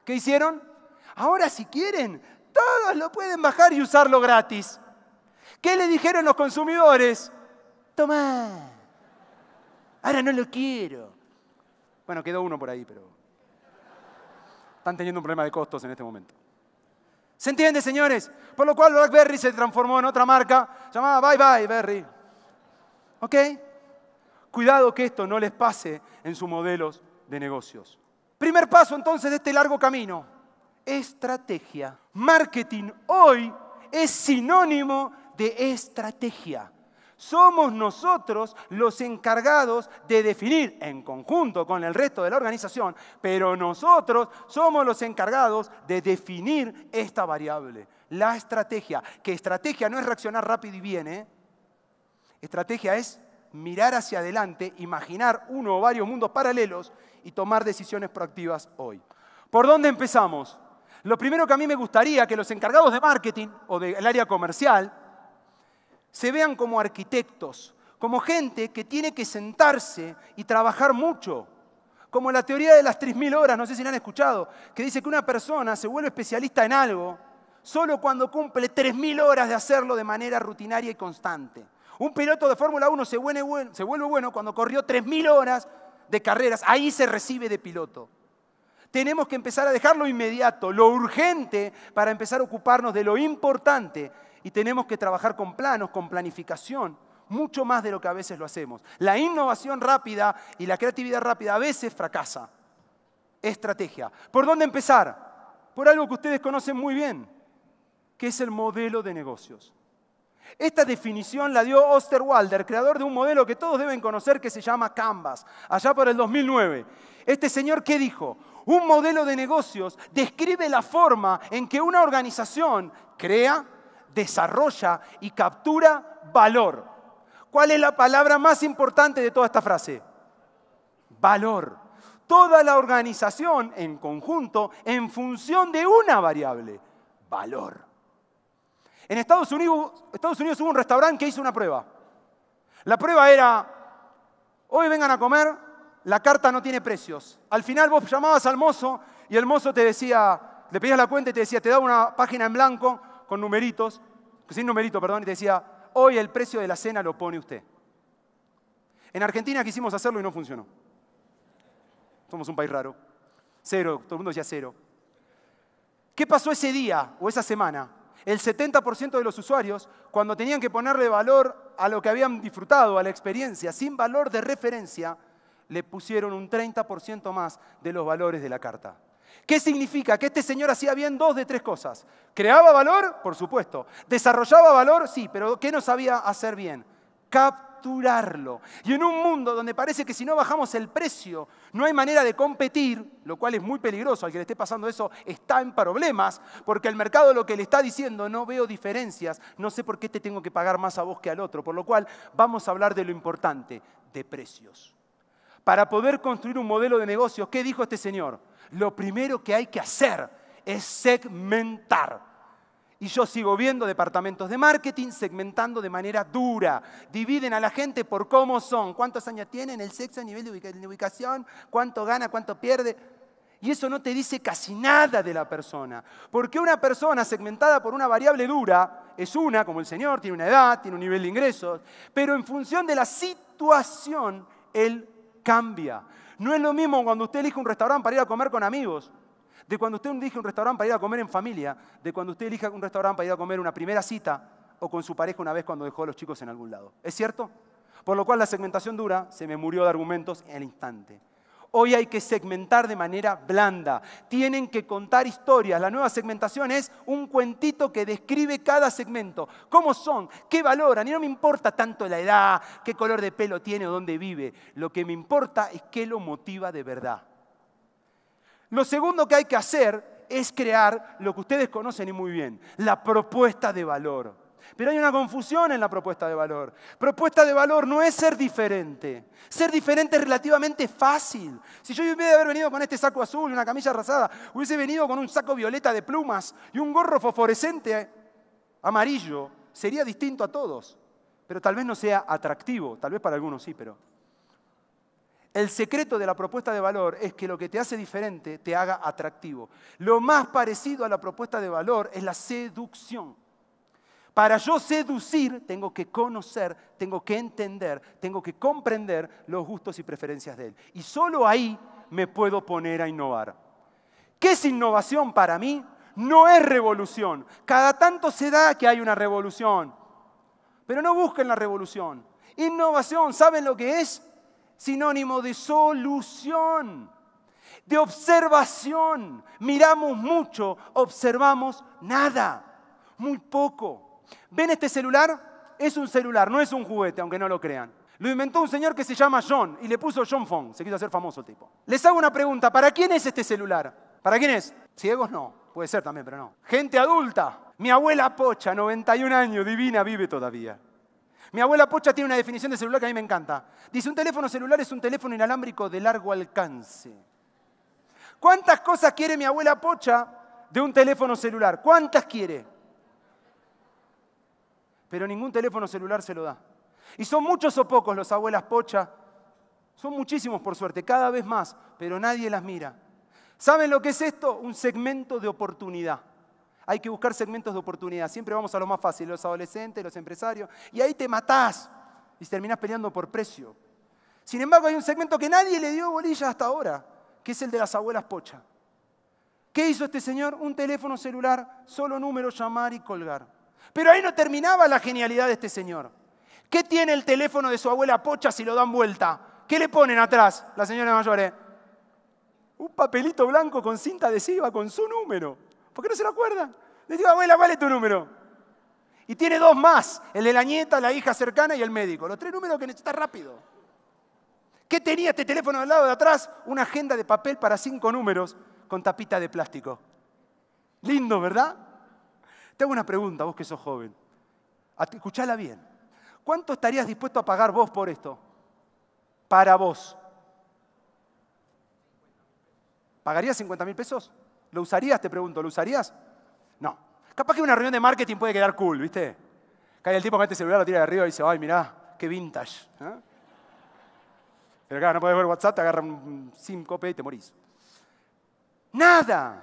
[SPEAKER 1] ¿Qué hicieron? Ahora si quieren, todos lo pueden bajar y usarlo gratis. ¿Qué le dijeron los consumidores? Tomá, ahora no lo quiero. Bueno, quedó uno por ahí, pero están teniendo un problema de costos en este momento. ¿Se entiende, señores? Por lo cual BlackBerry se transformó en otra marca llamada Bye Bye Berry. ¿Ok? Cuidado que esto no les pase en sus modelos de negocios. Primer paso entonces de este largo camino. Estrategia. Marketing hoy es sinónimo de estrategia. Somos nosotros los encargados de definir en conjunto con el resto de la organización, pero nosotros somos los encargados de definir esta variable, la estrategia, que estrategia no es reaccionar rápido y bien, ¿eh? estrategia es mirar hacia adelante, imaginar uno o varios mundos paralelos y tomar decisiones proactivas hoy. ¿Por dónde empezamos? Lo primero que a mí me gustaría que los encargados de marketing o del área comercial se vean como arquitectos, como gente que tiene que sentarse y trabajar mucho. Como la teoría de las 3.000 horas, no sé si la han escuchado, que dice que una persona se vuelve especialista en algo solo cuando cumple 3.000 horas de hacerlo de manera rutinaria y constante. Un piloto de Fórmula 1 se vuelve, bueno cuando corrió 3.000 horas de carreras, ahí se recibe de piloto. Tenemos que empezar a dejar lo inmediato, lo urgente, para empezar a ocuparnos de lo importante y tenemos que trabajar con planos, con planificación, mucho más de lo que a veces lo hacemos. La innovación rápida y la creatividad rápida a veces fracasa. Estrategia. ¿Por dónde empezar? Por algo que ustedes conocen muy bien, que es el modelo de negocios. Esta definición la dio Osterwalder, creador de un modelo que todos deben conocer que se llama Canvas, allá por el 2009. Este señor, ¿qué dijo? Un modelo de negocios describe la forma en que una organización crea, desarrolla y captura valor. ¿Cuál es la palabra más importante de toda esta frase? Valor. Toda la organización en conjunto en función de una variable, valor. En Estados Unidos, Estados Unidos hubo un restaurante que hizo una prueba. La prueba era, hoy vengan a comer, la carta no tiene precios. Al final vos llamabas al mozo y el mozo te decía, le pedías la cuenta y te decía, te daba una página en blanco con numeritos, sin numerito, perdón, y te decía, hoy el precio de la cena lo pone usted. En Argentina quisimos hacerlo y no funcionó. Somos un país raro. Cero, todo el mundo decía cero. ¿Qué pasó ese día o esa semana? El 70% de los usuarios, cuando tenían que ponerle valor a lo que habían disfrutado, a la experiencia, sin valor de referencia, le pusieron un 30% más de los valores de la carta. ¿Qué significa? Que este señor hacía bien dos de tres cosas. ¿Creaba valor? Por supuesto. ¿Desarrollaba valor? Sí, pero ¿qué no sabía hacer bien? Capturarlo. Y en un mundo donde parece que si no bajamos el precio, no hay manera de competir, lo cual es muy peligroso, al que le esté pasando eso está en problemas, porque el mercado lo que le está diciendo, no veo diferencias, no sé por qué te tengo que pagar más a vos que al otro, por lo cual vamos a hablar de lo importante, de precios para poder construir un modelo de negocio, ¿qué dijo este señor? Lo primero que hay que hacer es segmentar. Y yo sigo viendo departamentos de marketing segmentando de manera dura. Dividen a la gente por cómo son, cuántos años tienen, el sexo, el nivel de ubicación, cuánto gana, cuánto pierde. Y eso no te dice casi nada de la persona. Porque una persona segmentada por una variable dura es una, como el señor, tiene una edad, tiene un nivel de ingresos, pero en función de la situación, el cambia. No es lo mismo cuando usted elige un restaurante para ir a comer con amigos, de cuando usted elige un restaurante para ir a comer en familia, de cuando usted elige un restaurante para ir a comer una primera cita o con su pareja una vez cuando dejó a los chicos en algún lado. ¿Es cierto? Por lo cual la segmentación dura se me murió de argumentos en el instante. Hoy hay que segmentar de manera blanda. Tienen que contar historias. La nueva segmentación es un cuentito que describe cada segmento. ¿Cómo son? ¿Qué valoran? Y no me importa tanto la edad, qué color de pelo tiene o dónde vive. Lo que me importa es qué lo motiva de verdad. Lo segundo que hay que hacer es crear lo que ustedes conocen y muy bien, la propuesta de valor. Pero hay una confusión en la propuesta de valor. Propuesta de valor no es ser diferente. Ser diferente es relativamente fácil. Si yo en vez de haber venido con este saco azul y una camilla rasada, hubiese venido con un saco violeta de plumas y un gorro fosforescente amarillo, sería distinto a todos. Pero tal vez no sea atractivo, tal vez para algunos sí, pero... El secreto de la propuesta de valor es que lo que te hace diferente te haga atractivo. Lo más parecido a la propuesta de valor es la seducción. Para yo seducir, tengo que conocer, tengo que entender, tengo que comprender los gustos y preferencias de él. Y solo ahí me puedo poner a innovar. ¿Qué es innovación para mí? No es revolución. Cada tanto se da que hay una revolución. Pero no busquen la revolución. Innovación, ¿saben lo que es? Sinónimo de solución, de observación. Miramos mucho, observamos nada, muy poco. Ven este celular, es un celular, no es un juguete, aunque no lo crean. Lo inventó un señor que se llama John y le puso John Fong, se quiso hacer famoso el tipo. Les hago una pregunta, ¿para quién es este celular? ¿Para quién es? Ciegos no, puede ser también, pero no. Gente adulta. Mi abuela Pocha, 91 años, divina, vive todavía. Mi abuela Pocha tiene una definición de celular que a mí me encanta. Dice, un teléfono celular es un teléfono inalámbrico de largo alcance. ¿Cuántas cosas quiere mi abuela Pocha de un teléfono celular? ¿Cuántas quiere? pero ningún teléfono celular se lo da. Y son muchos o pocos los abuelas pocha, son muchísimos por suerte, cada vez más, pero nadie las mira. ¿Saben lo que es esto? Un segmento de oportunidad. Hay que buscar segmentos de oportunidad. Siempre vamos a lo más fácil, los adolescentes, los empresarios, y ahí te matás y terminás peleando por precio. Sin embargo, hay un segmento que nadie le dio bolilla hasta ahora, que es el de las abuelas pocha. ¿Qué hizo este señor? Un teléfono celular, solo número, llamar y colgar. Pero ahí no terminaba la genialidad de este señor. ¿Qué tiene el teléfono de su abuela Pocha si lo dan vuelta? ¿Qué le ponen atrás, la señora mayores? Eh? Un papelito blanco con cinta adhesiva con su número. ¿Por qué no se lo acuerdan? Le digo, abuela, vale tu número? Y tiene dos más, el de la nieta, la hija cercana y el médico. Los tres números que necesita rápido. ¿Qué tenía este teléfono al lado de atrás? Una agenda de papel para cinco números con tapita de plástico. Lindo, ¿verdad? Te una pregunta, vos que sos joven. Escuchala bien. ¿Cuánto estarías dispuesto a pagar vos por esto? Para vos. ¿Pagarías 50 mil pesos? ¿Lo usarías? Te pregunto, ¿lo usarías? No. Capaz que una reunión de marketing puede quedar cool, ¿viste? Cae el tipo mete el celular, lo tira de arriba y dice, ay, mirá, qué vintage. Pero acá no podés ver WhatsApp, te agarran un síncope y te morís. Nada.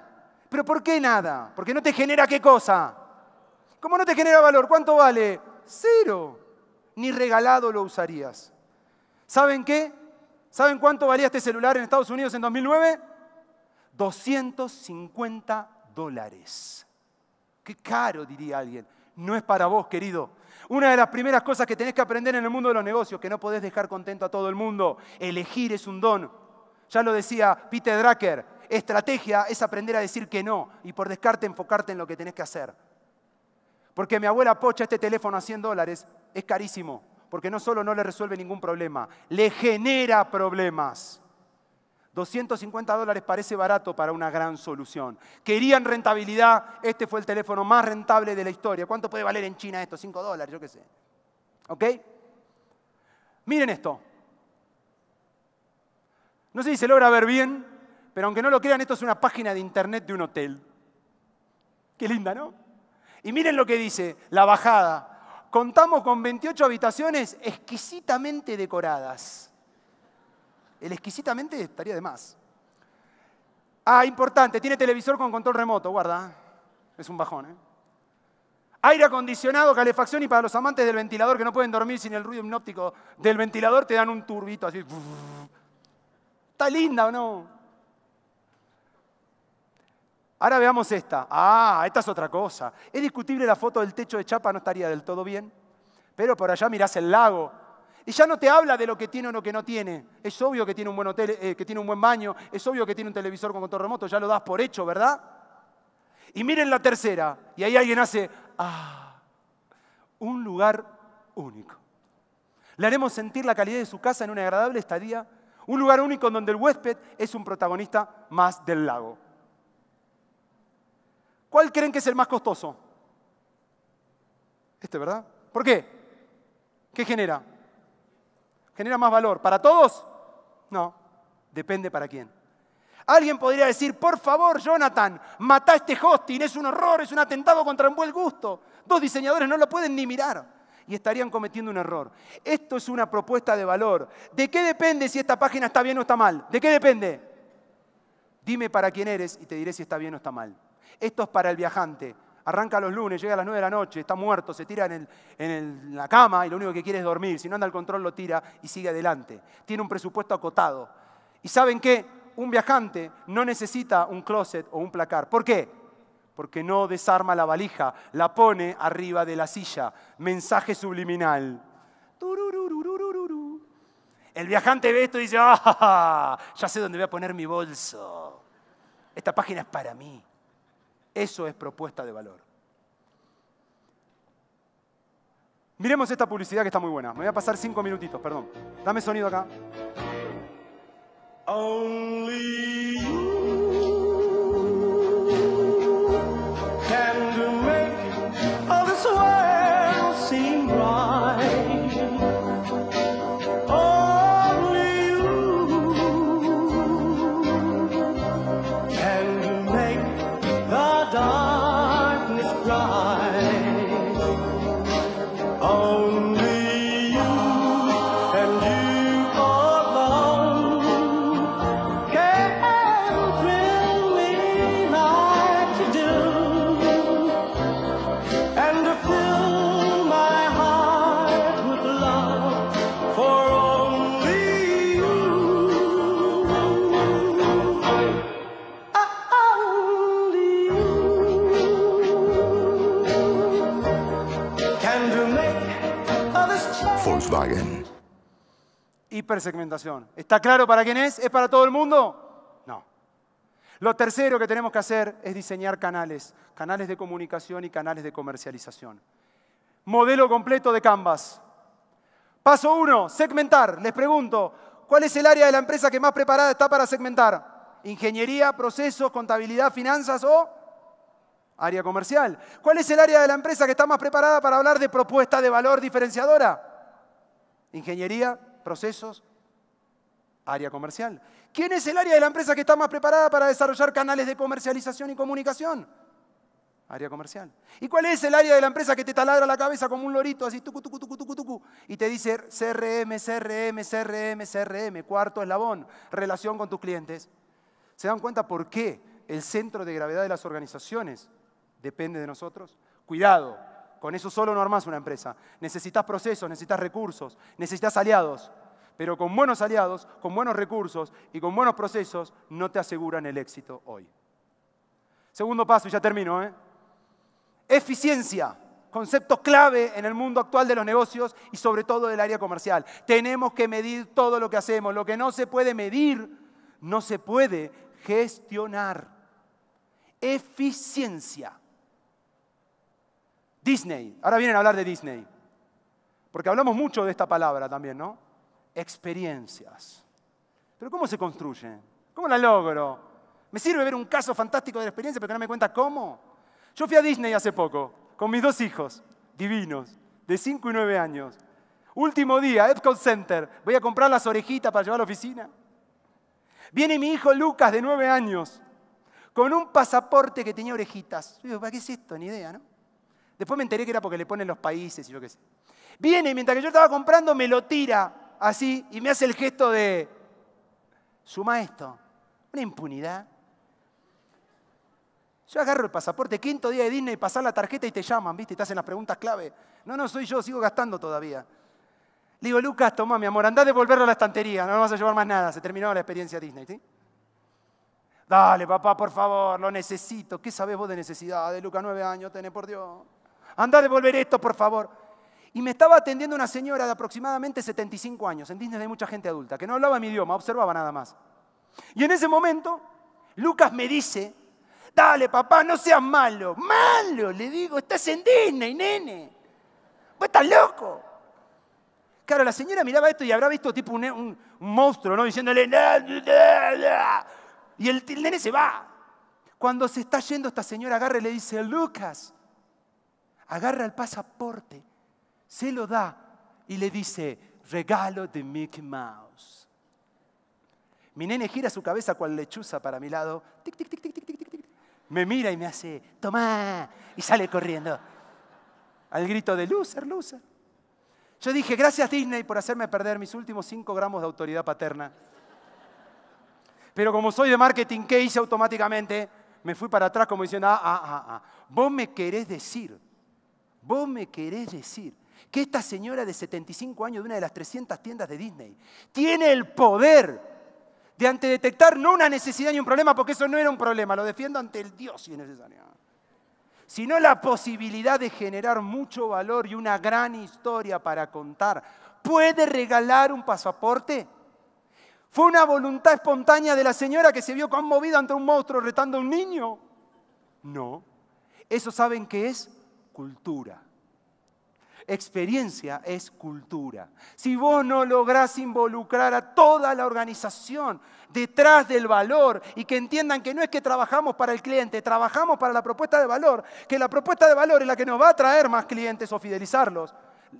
[SPEAKER 1] ¿Pero por qué nada? Porque no te genera qué cosa? Cómo no te genera valor, ¿cuánto vale? Cero. Ni regalado lo usarías. ¿Saben qué? ¿Saben cuánto valía este celular en Estados Unidos en 2009? 250 dólares. Qué caro, diría alguien. No es para vos, querido. Una de las primeras cosas que tenés que aprender en el mundo de los negocios, que no podés dejar contento a todo el mundo. Elegir es un don. Ya lo decía Peter Drucker, estrategia es aprender a decir que no y por descarte enfocarte en lo que tenés que hacer. Porque mi abuela pocha este teléfono a 100 dólares, es carísimo, porque no solo no le resuelve ningún problema, le genera problemas. 250 dólares parece barato para una gran solución. Querían rentabilidad, este fue el teléfono más rentable de la historia. ¿Cuánto puede valer en China esto? 5 dólares, yo qué sé. ¿Ok? Miren esto. No sé si se logra ver bien, pero aunque no lo crean, esto es una página de internet de un hotel. Qué linda, ¿no? Y miren lo que dice la bajada. Contamos con 28 habitaciones exquisitamente decoradas. El exquisitamente estaría de más. Ah, importante, tiene televisor con control remoto, guarda. Es un bajón, ¿eh? Aire acondicionado, calefacción y para los amantes del ventilador que no pueden dormir sin el ruido hipnóptico del ventilador te dan un turbito así. Está linda o no. Ahora veamos esta. Ah, esta es otra cosa. Es discutible la foto del techo de chapa, no estaría del todo bien. Pero por allá mirás el lago. Y ya no te habla de lo que tiene o lo que no tiene. Es obvio que tiene un buen hotel, eh, que tiene un buen baño, es obvio que tiene un televisor con control remoto, ya lo das por hecho, ¿verdad? Y miren la tercera, y ahí alguien hace, ah, un lugar único. Le haremos sentir la calidad de su casa en una agradable estadía, un lugar único en donde el huésped es un protagonista más del lago. ¿Cuál creen que es el más costoso? Este, ¿verdad? ¿Por qué? ¿Qué genera? ¿Genera más valor? ¿Para todos? No, depende para quién. Alguien podría decir, por favor, Jonathan, mata a este hosting, es un horror, es un atentado contra un buen gusto. Dos diseñadores no lo pueden ni mirar y estarían cometiendo un error. Esto es una propuesta de valor. ¿De qué depende si esta página está bien o está mal? ¿De qué depende? Dime para quién eres y te diré si está bien o está mal. Esto es para el viajante. Arranca los lunes, llega a las 9 de la noche, está muerto, se tira en, la cama y lo único que quiere es dormir. Si no anda al control, lo tira y sigue adelante. Tiene un presupuesto acotado. ¿Y saben qué? Un viajante no necesita un closet o un placar. ¿Por qué? Porque no desarma la valija, la pone arriba de la silla. Mensaje subliminal. El viajante ve esto y dice, ah, ya sé dónde voy a poner mi bolso. Esta página es para mí. Eso es propuesta de valor. Miremos esta publicidad que está muy buena. Me voy a pasar cinco minutitos, perdón. Dame sonido acá. hipersegmentación. ¿Está claro para quién es? ¿Es para todo el mundo? No. Lo tercero que tenemos que hacer es diseñar canales, canales de comunicación y canales de comercialización. Modelo completo de Canvas. Paso uno, segmentar. Les pregunto, ¿cuál es el área de la empresa que más preparada está para segmentar? ¿Ingeniería, procesos, contabilidad, finanzas o área comercial? ¿Cuál es el área de la empresa que está más preparada para hablar de propuesta de valor diferenciadora? Ingeniería, procesos, área comercial. ¿Quién es el área de la empresa que está más preparada para desarrollar canales de comercialización y comunicación? Área comercial. ¿Y cuál es el área de la empresa que te taladra la cabeza como un lorito, así tucu, y te dice CRM, CRM, CRM, CRM, cuarto eslabón, relación con tus clientes? ¿Se dan cuenta por qué el centro de gravedad de las organizaciones depende de nosotros? Cuidado, con eso solo no armás una empresa. Necesitas procesos, necesitas recursos, necesitas aliados. Pero con buenos aliados, con buenos recursos y con buenos procesos no te aseguran el éxito hoy. Segundo paso, y ya termino. ¿eh? Eficiencia, concepto clave en el mundo actual de los negocios y sobre todo del área comercial. Tenemos que medir todo lo que hacemos. Lo que no se puede medir, no se puede gestionar. Eficiencia. Disney, ahora vienen a hablar de Disney. Porque hablamos mucho de esta palabra también, ¿no? Experiencias. Pero ¿cómo se construye? ¿Cómo la logro? ¿Me sirve ver un caso fantástico de la experiencia, pero que no me cuenta cómo? Yo fui a Disney hace poco, con mis dos hijos, divinos, de 5 y 9 años. Último día, Epcot Center. Voy a comprar las orejitas para llevar a la oficina. Viene mi hijo Lucas, de 9 años, con un pasaporte que tenía orejitas. Yo digo, ¿para qué es esto? Ni idea, ¿no? Después me enteré que era porque le ponen los países y lo que sé. Viene y mientras que yo estaba comprando me lo tira así y me hace el gesto de, su esto, una impunidad. Yo agarro el pasaporte, quinto día de Disney, pasar la tarjeta y te llaman, ¿viste? Y te hacen las preguntas clave. No, no, soy yo, sigo gastando todavía. Le digo, Lucas, toma, mi amor, andá a devolverlo a la estantería, no vamos vas a llevar más nada, se terminó la experiencia Disney, ¿sí? Dale, papá, por favor, lo necesito. ¿Qué sabes vos de necesidad? Lucas, nueve años, tenés, por Dios anda a devolver esto, por favor. Y me estaba atendiendo una señora de aproximadamente 75 años. En Disney hay mucha gente adulta que no hablaba mi idioma, observaba nada más. Y en ese momento, Lucas me dice, dale papá, no seas malo. Malo, le digo, estás en Disney, nene. Vos estás loco. Claro, la señora miraba esto y habrá visto tipo un, un, monstruo, ¿no? Diciéndole, y el, el nene se va. Cuando se está yendo esta señora, agarre y le dice, Lucas, agarra el pasaporte, se lo da y le dice, regalo de Mickey Mouse. Mi nene gira su cabeza cual lechuza para mi lado, me mira y me hace, toma, y sale corriendo. Al grito de loser, loser. Yo dije, gracias Disney por hacerme perder mis últimos 5 gramos de autoridad paterna. Pero como soy de marketing, ¿qué hice automáticamente? Me fui para atrás como diciendo, ah, ah, ah, ah. Vos me querés decir Vos me querés decir que esta señora de 75 años de una de las 300 tiendas de Disney tiene el poder de antedetectar no una necesidad ni un problema, porque eso no era un problema, lo defiendo ante el Dios si es necesario, sino la posibilidad de generar mucho valor y una gran historia para contar. ¿Puede regalar un pasaporte? Fue una voluntad espontánea de la señora que se vio conmovida ante un monstruo retando a un niño. No. ¿Eso saben qué es? cultura. Experiencia es cultura. Si vos no lográs involucrar a toda la organización detrás del valor y que entiendan que no es que trabajamos para el cliente, trabajamos para la propuesta de valor, que la propuesta de valor es la que nos va a traer más clientes o fidelizarlos,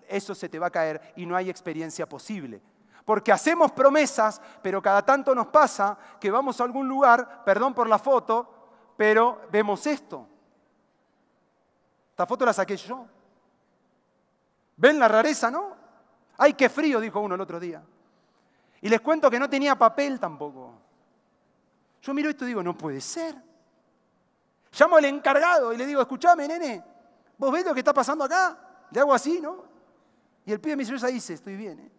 [SPEAKER 1] eso se te va a caer y no hay experiencia posible. Porque hacemos promesas, pero cada tanto nos pasa que vamos a algún lugar, perdón por la foto, pero vemos esto. Esta foto la saqué yo. ¿Ven la rareza, no? ¡Ay, qué frío! dijo uno el otro día. Y les cuento que no tenía papel tampoco. Yo miro esto y digo, no puede ser. Llamo al encargado y le digo, escúchame, nene, ¿vos ves lo que está pasando acá? Le hago así, ¿no? Y el pibe me dice, estoy bien. ¿eh?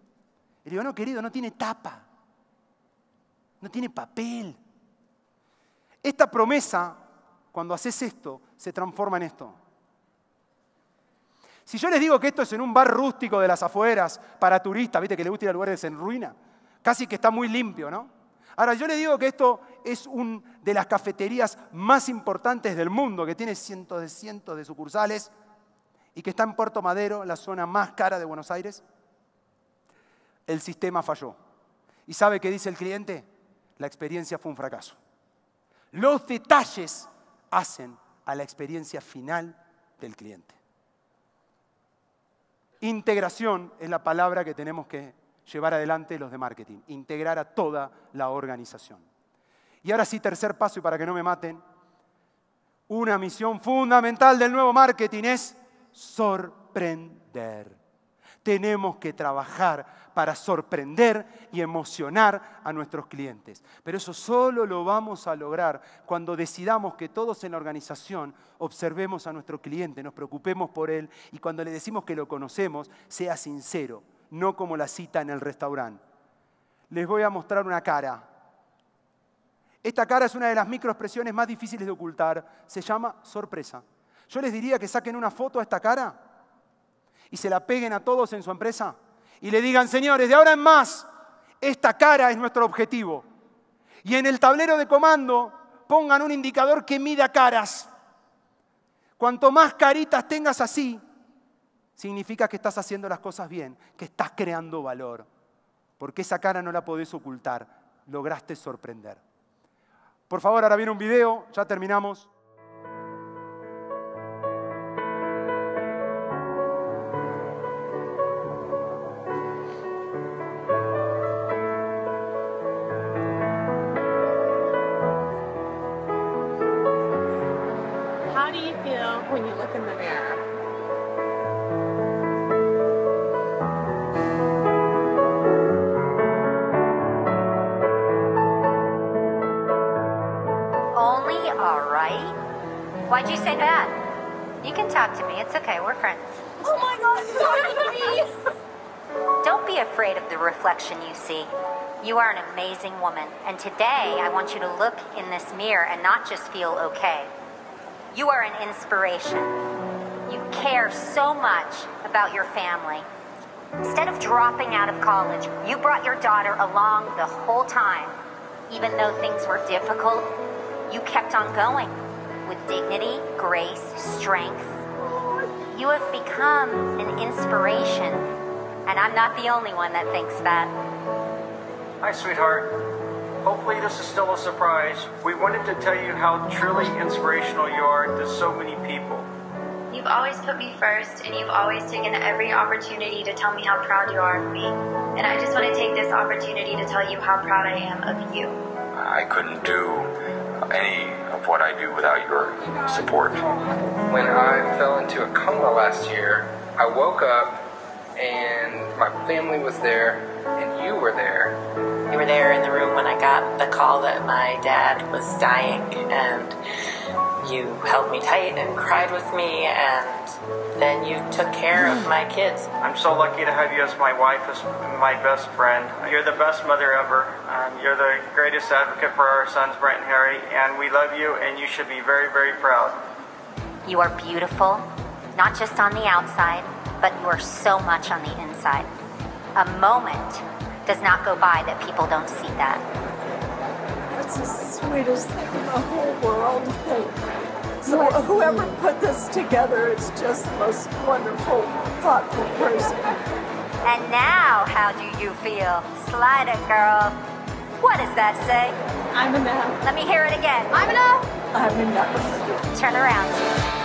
[SPEAKER 1] Y le digo, no, querido, no tiene tapa. No tiene papel. Esta promesa, cuando haces esto, se transforma en esto. Si yo les digo que esto es en un bar rústico de las afueras, para turistas, viste que le gusta ir a lugares en ruina, casi que está muy limpio, ¿no? Ahora, yo les digo que esto es una de las cafeterías más importantes del mundo, que tiene cientos de cientos de sucursales y que está en Puerto Madero, la zona más cara de Buenos Aires. El sistema falló. ¿Y sabe qué dice el cliente? La experiencia fue un fracaso. Los detalles hacen a la experiencia final del cliente. Integración es la palabra que tenemos que llevar adelante los de marketing, integrar a toda la organización. Y ahora sí, tercer paso, y para que no me maten, una misión fundamental del nuevo marketing es sorprender. Tenemos que trabajar para sorprender y emocionar a nuestros clientes. Pero eso solo lo vamos a lograr cuando decidamos que todos en la organización observemos a nuestro cliente, nos preocupemos por él y cuando le decimos que lo conocemos, sea sincero, no como la cita en el restaurante. Les voy a mostrar una cara. Esta cara es una de las microexpresiones más difíciles de ocultar. Se llama sorpresa. Yo les diría que saquen una foto a esta cara y se la peguen a todos en su empresa y le digan, señores, de ahora en más, esta cara es nuestro objetivo. Y en el tablero de comando pongan un indicador que mida caras. Cuanto más caritas tengas así, significa que estás haciendo las cosas bien, que estás creando valor, porque esa cara no la podés ocultar, lograste sorprender. Por favor, ahora viene un video, ya terminamos.
[SPEAKER 2] be afraid of the reflection you see. You are an amazing woman, and today I want you to look in this mirror and not just feel okay. You are an inspiration. You care so much about your family. Instead of dropping out of college, you brought your daughter along the whole time. Even though things were difficult, you kept on going with dignity, grace, strength. You have become an inspiration and I'm not the only one that thinks that. Hi, sweetheart. Hopefully, this is still a surprise. We wanted to tell you how truly inspirational you are to so many people. You've always put me first, and you've always taken every opportunity to tell me how proud you are of me. And I just want to take this opportunity to tell you how proud I am of you. I couldn't do any of what I do without your support. When I fell into a coma last year, I woke up and my family was there, and you were there. You were there in the room when I got the call that my dad was dying, and you held me tight and cried with me, and then you took care of my kids. I'm so lucky to have you as my wife, as my best friend. You're the best mother ever. Um, you're the greatest advocate for our sons, Brent and Harry, and we love you, and you should be very, very proud. You are beautiful not just on the outside, but you are so much on the inside. A moment does not go by that people don't see that. That's the sweetest thing in the whole world. So whoever put this together is just the most wonderful, thoughtful person. And now, how do you feel? Slide it, girl. What does that say? I'm enough. Let me hear it again. I'm enough. I'm enough. Turn around.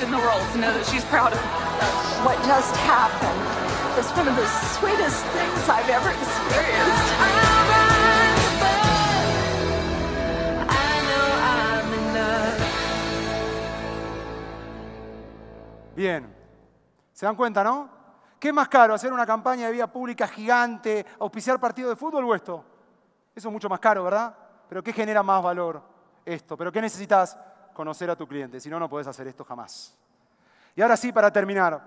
[SPEAKER 2] in the world to know that she's proud of me. What just happened was one of the sweetest things I've ever experienced.
[SPEAKER 1] Bien, ¿se dan cuenta, no? ¿Qué es más caro, hacer una campaña de vía pública gigante, auspiciar partido de fútbol o esto? Eso es mucho más caro, ¿verdad? Pero ¿qué genera más valor esto? ¿Pero qué necesitas? conocer a tu cliente, si no, no puedes hacer esto jamás. Y ahora sí, para terminar,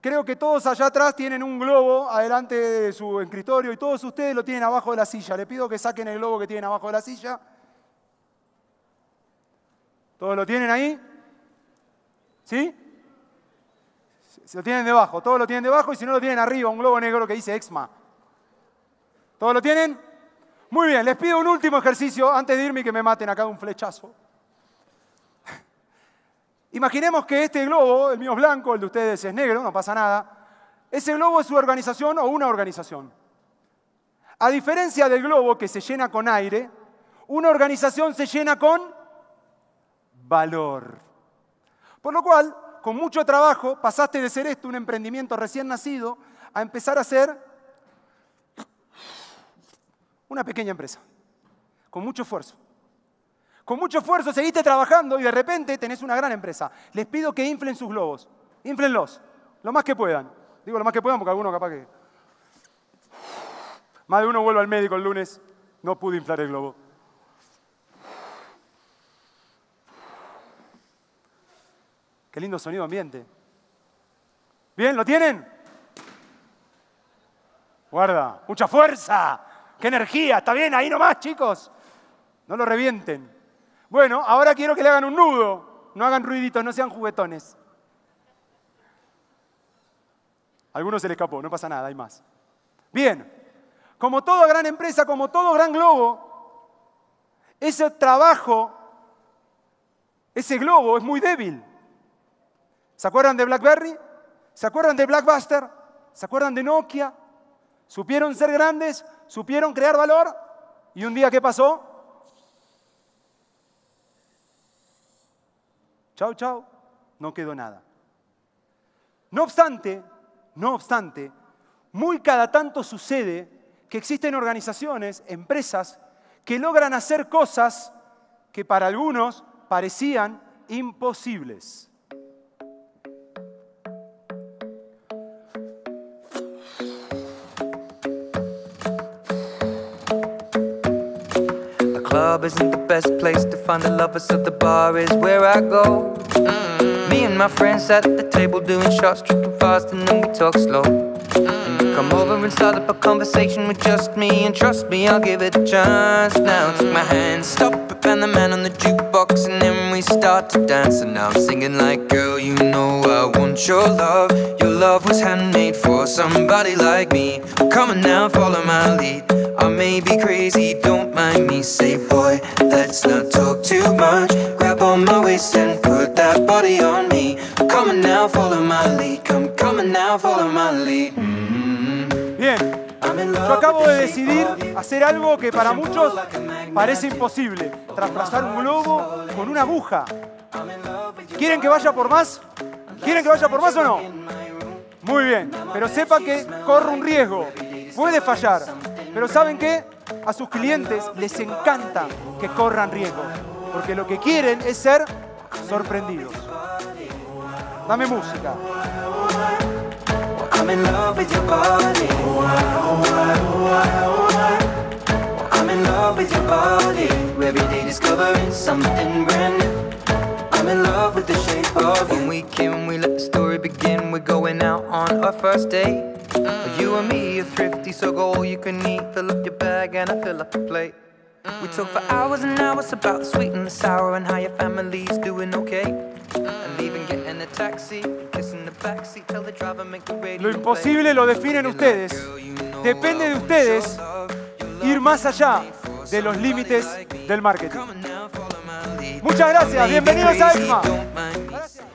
[SPEAKER 1] creo que todos allá atrás tienen un globo adelante de su escritorio y todos ustedes lo tienen abajo de la silla. Le pido que saquen el globo que tienen abajo de la silla. ¿Todos lo tienen ahí? ¿Sí? Se lo tienen debajo, todos lo tienen debajo y si no lo tienen arriba, un globo negro que dice EXMA. ¿Todos lo tienen? Muy bien, les pido un último ejercicio antes de irme y que me maten acá de un flechazo. Imaginemos que este globo, el mío es blanco, el de ustedes es negro, no pasa nada. Ese globo es su organización o una organización. A diferencia del globo que se llena con aire, una organización se llena con valor. Por lo cual, con mucho trabajo, pasaste de ser esto, un emprendimiento recién nacido, a empezar a ser una pequeña empresa, con mucho esfuerzo. Con mucho esfuerzo seguiste trabajando y de repente tenés una gran empresa. Les pido que inflen sus globos. Inflenlos, lo más que puedan. Digo lo más que puedan porque alguno capaz que... Más de uno vuelve al médico el lunes, no pude inflar el globo. Qué lindo sonido ambiente. ¿Bien? ¿Lo tienen? Guarda, mucha fuerza, qué energía, está bien, ahí nomás chicos. No lo revienten. Bueno, ahora quiero que le hagan un nudo. No hagan ruiditos, no sean juguetones. algunos se le escapó, no pasa nada, hay más. Bien, como toda gran empresa, como todo gran globo, ese trabajo, ese globo es muy débil. ¿Se acuerdan de BlackBerry? ¿Se acuerdan de Blackbuster? ¿Se acuerdan de Nokia? Supieron ser grandes, supieron crear valor. ¿Y un día qué pasó? Chao, chao, no quedó nada. No obstante, no obstante, muy cada tanto sucede que existen organizaciones, empresas, que logran hacer cosas que para algunos parecían imposibles.
[SPEAKER 2] club isn't the best place to find a lover, so the bar is where I go. Mm -hmm. Me and my friends at the table doing shots, tripping fast, and then we talk slow. Mm -hmm. Come over and start up a conversation with just me, and trust me, I'll give it a chance. Now take my hand, stop it, and the man on the jukebox, and then we start to dance. And now I'm singing like, girl, you know I want your love. Your love was handmade for somebody like me. Come on now, follow my lead. I may be crazy, don't mind me Say boy, let's not talk too much Grab on my waist and put that body on me I'm coming now, follow my lead Come coming now, follow my lead mm -hmm. Bien, yo acabo de decidir
[SPEAKER 1] hacer algo que para muchos parece imposible. Traspasar un globo con una aguja. ¿Quieren que vaya por más? ¿Quieren que vaya por más o no? Muy bien, pero sepa que corre un riesgo, puede fallar, pero ¿saben qué? A sus clientes les encanta que corran riesgo, porque lo que quieren es ser sorprendidos. Dame música.
[SPEAKER 2] I'm in love with the shape of we begin, we're going out on our first date. Mm. You and me are thrifty, so go all you can eat. Fill up your bag and I fill up your plate. Mm. We talk for hours and hours about the sweet and the sour and how your family's doing okay. And even getting a taxi, kissing the backseat, tell the driver
[SPEAKER 1] make the radio. Lo imposible lo definen ustedes. Depende de ustedes ir más allá de los límites del marketing. Muchas gracias, bienvenidos a EXMA.
[SPEAKER 2] Gracias.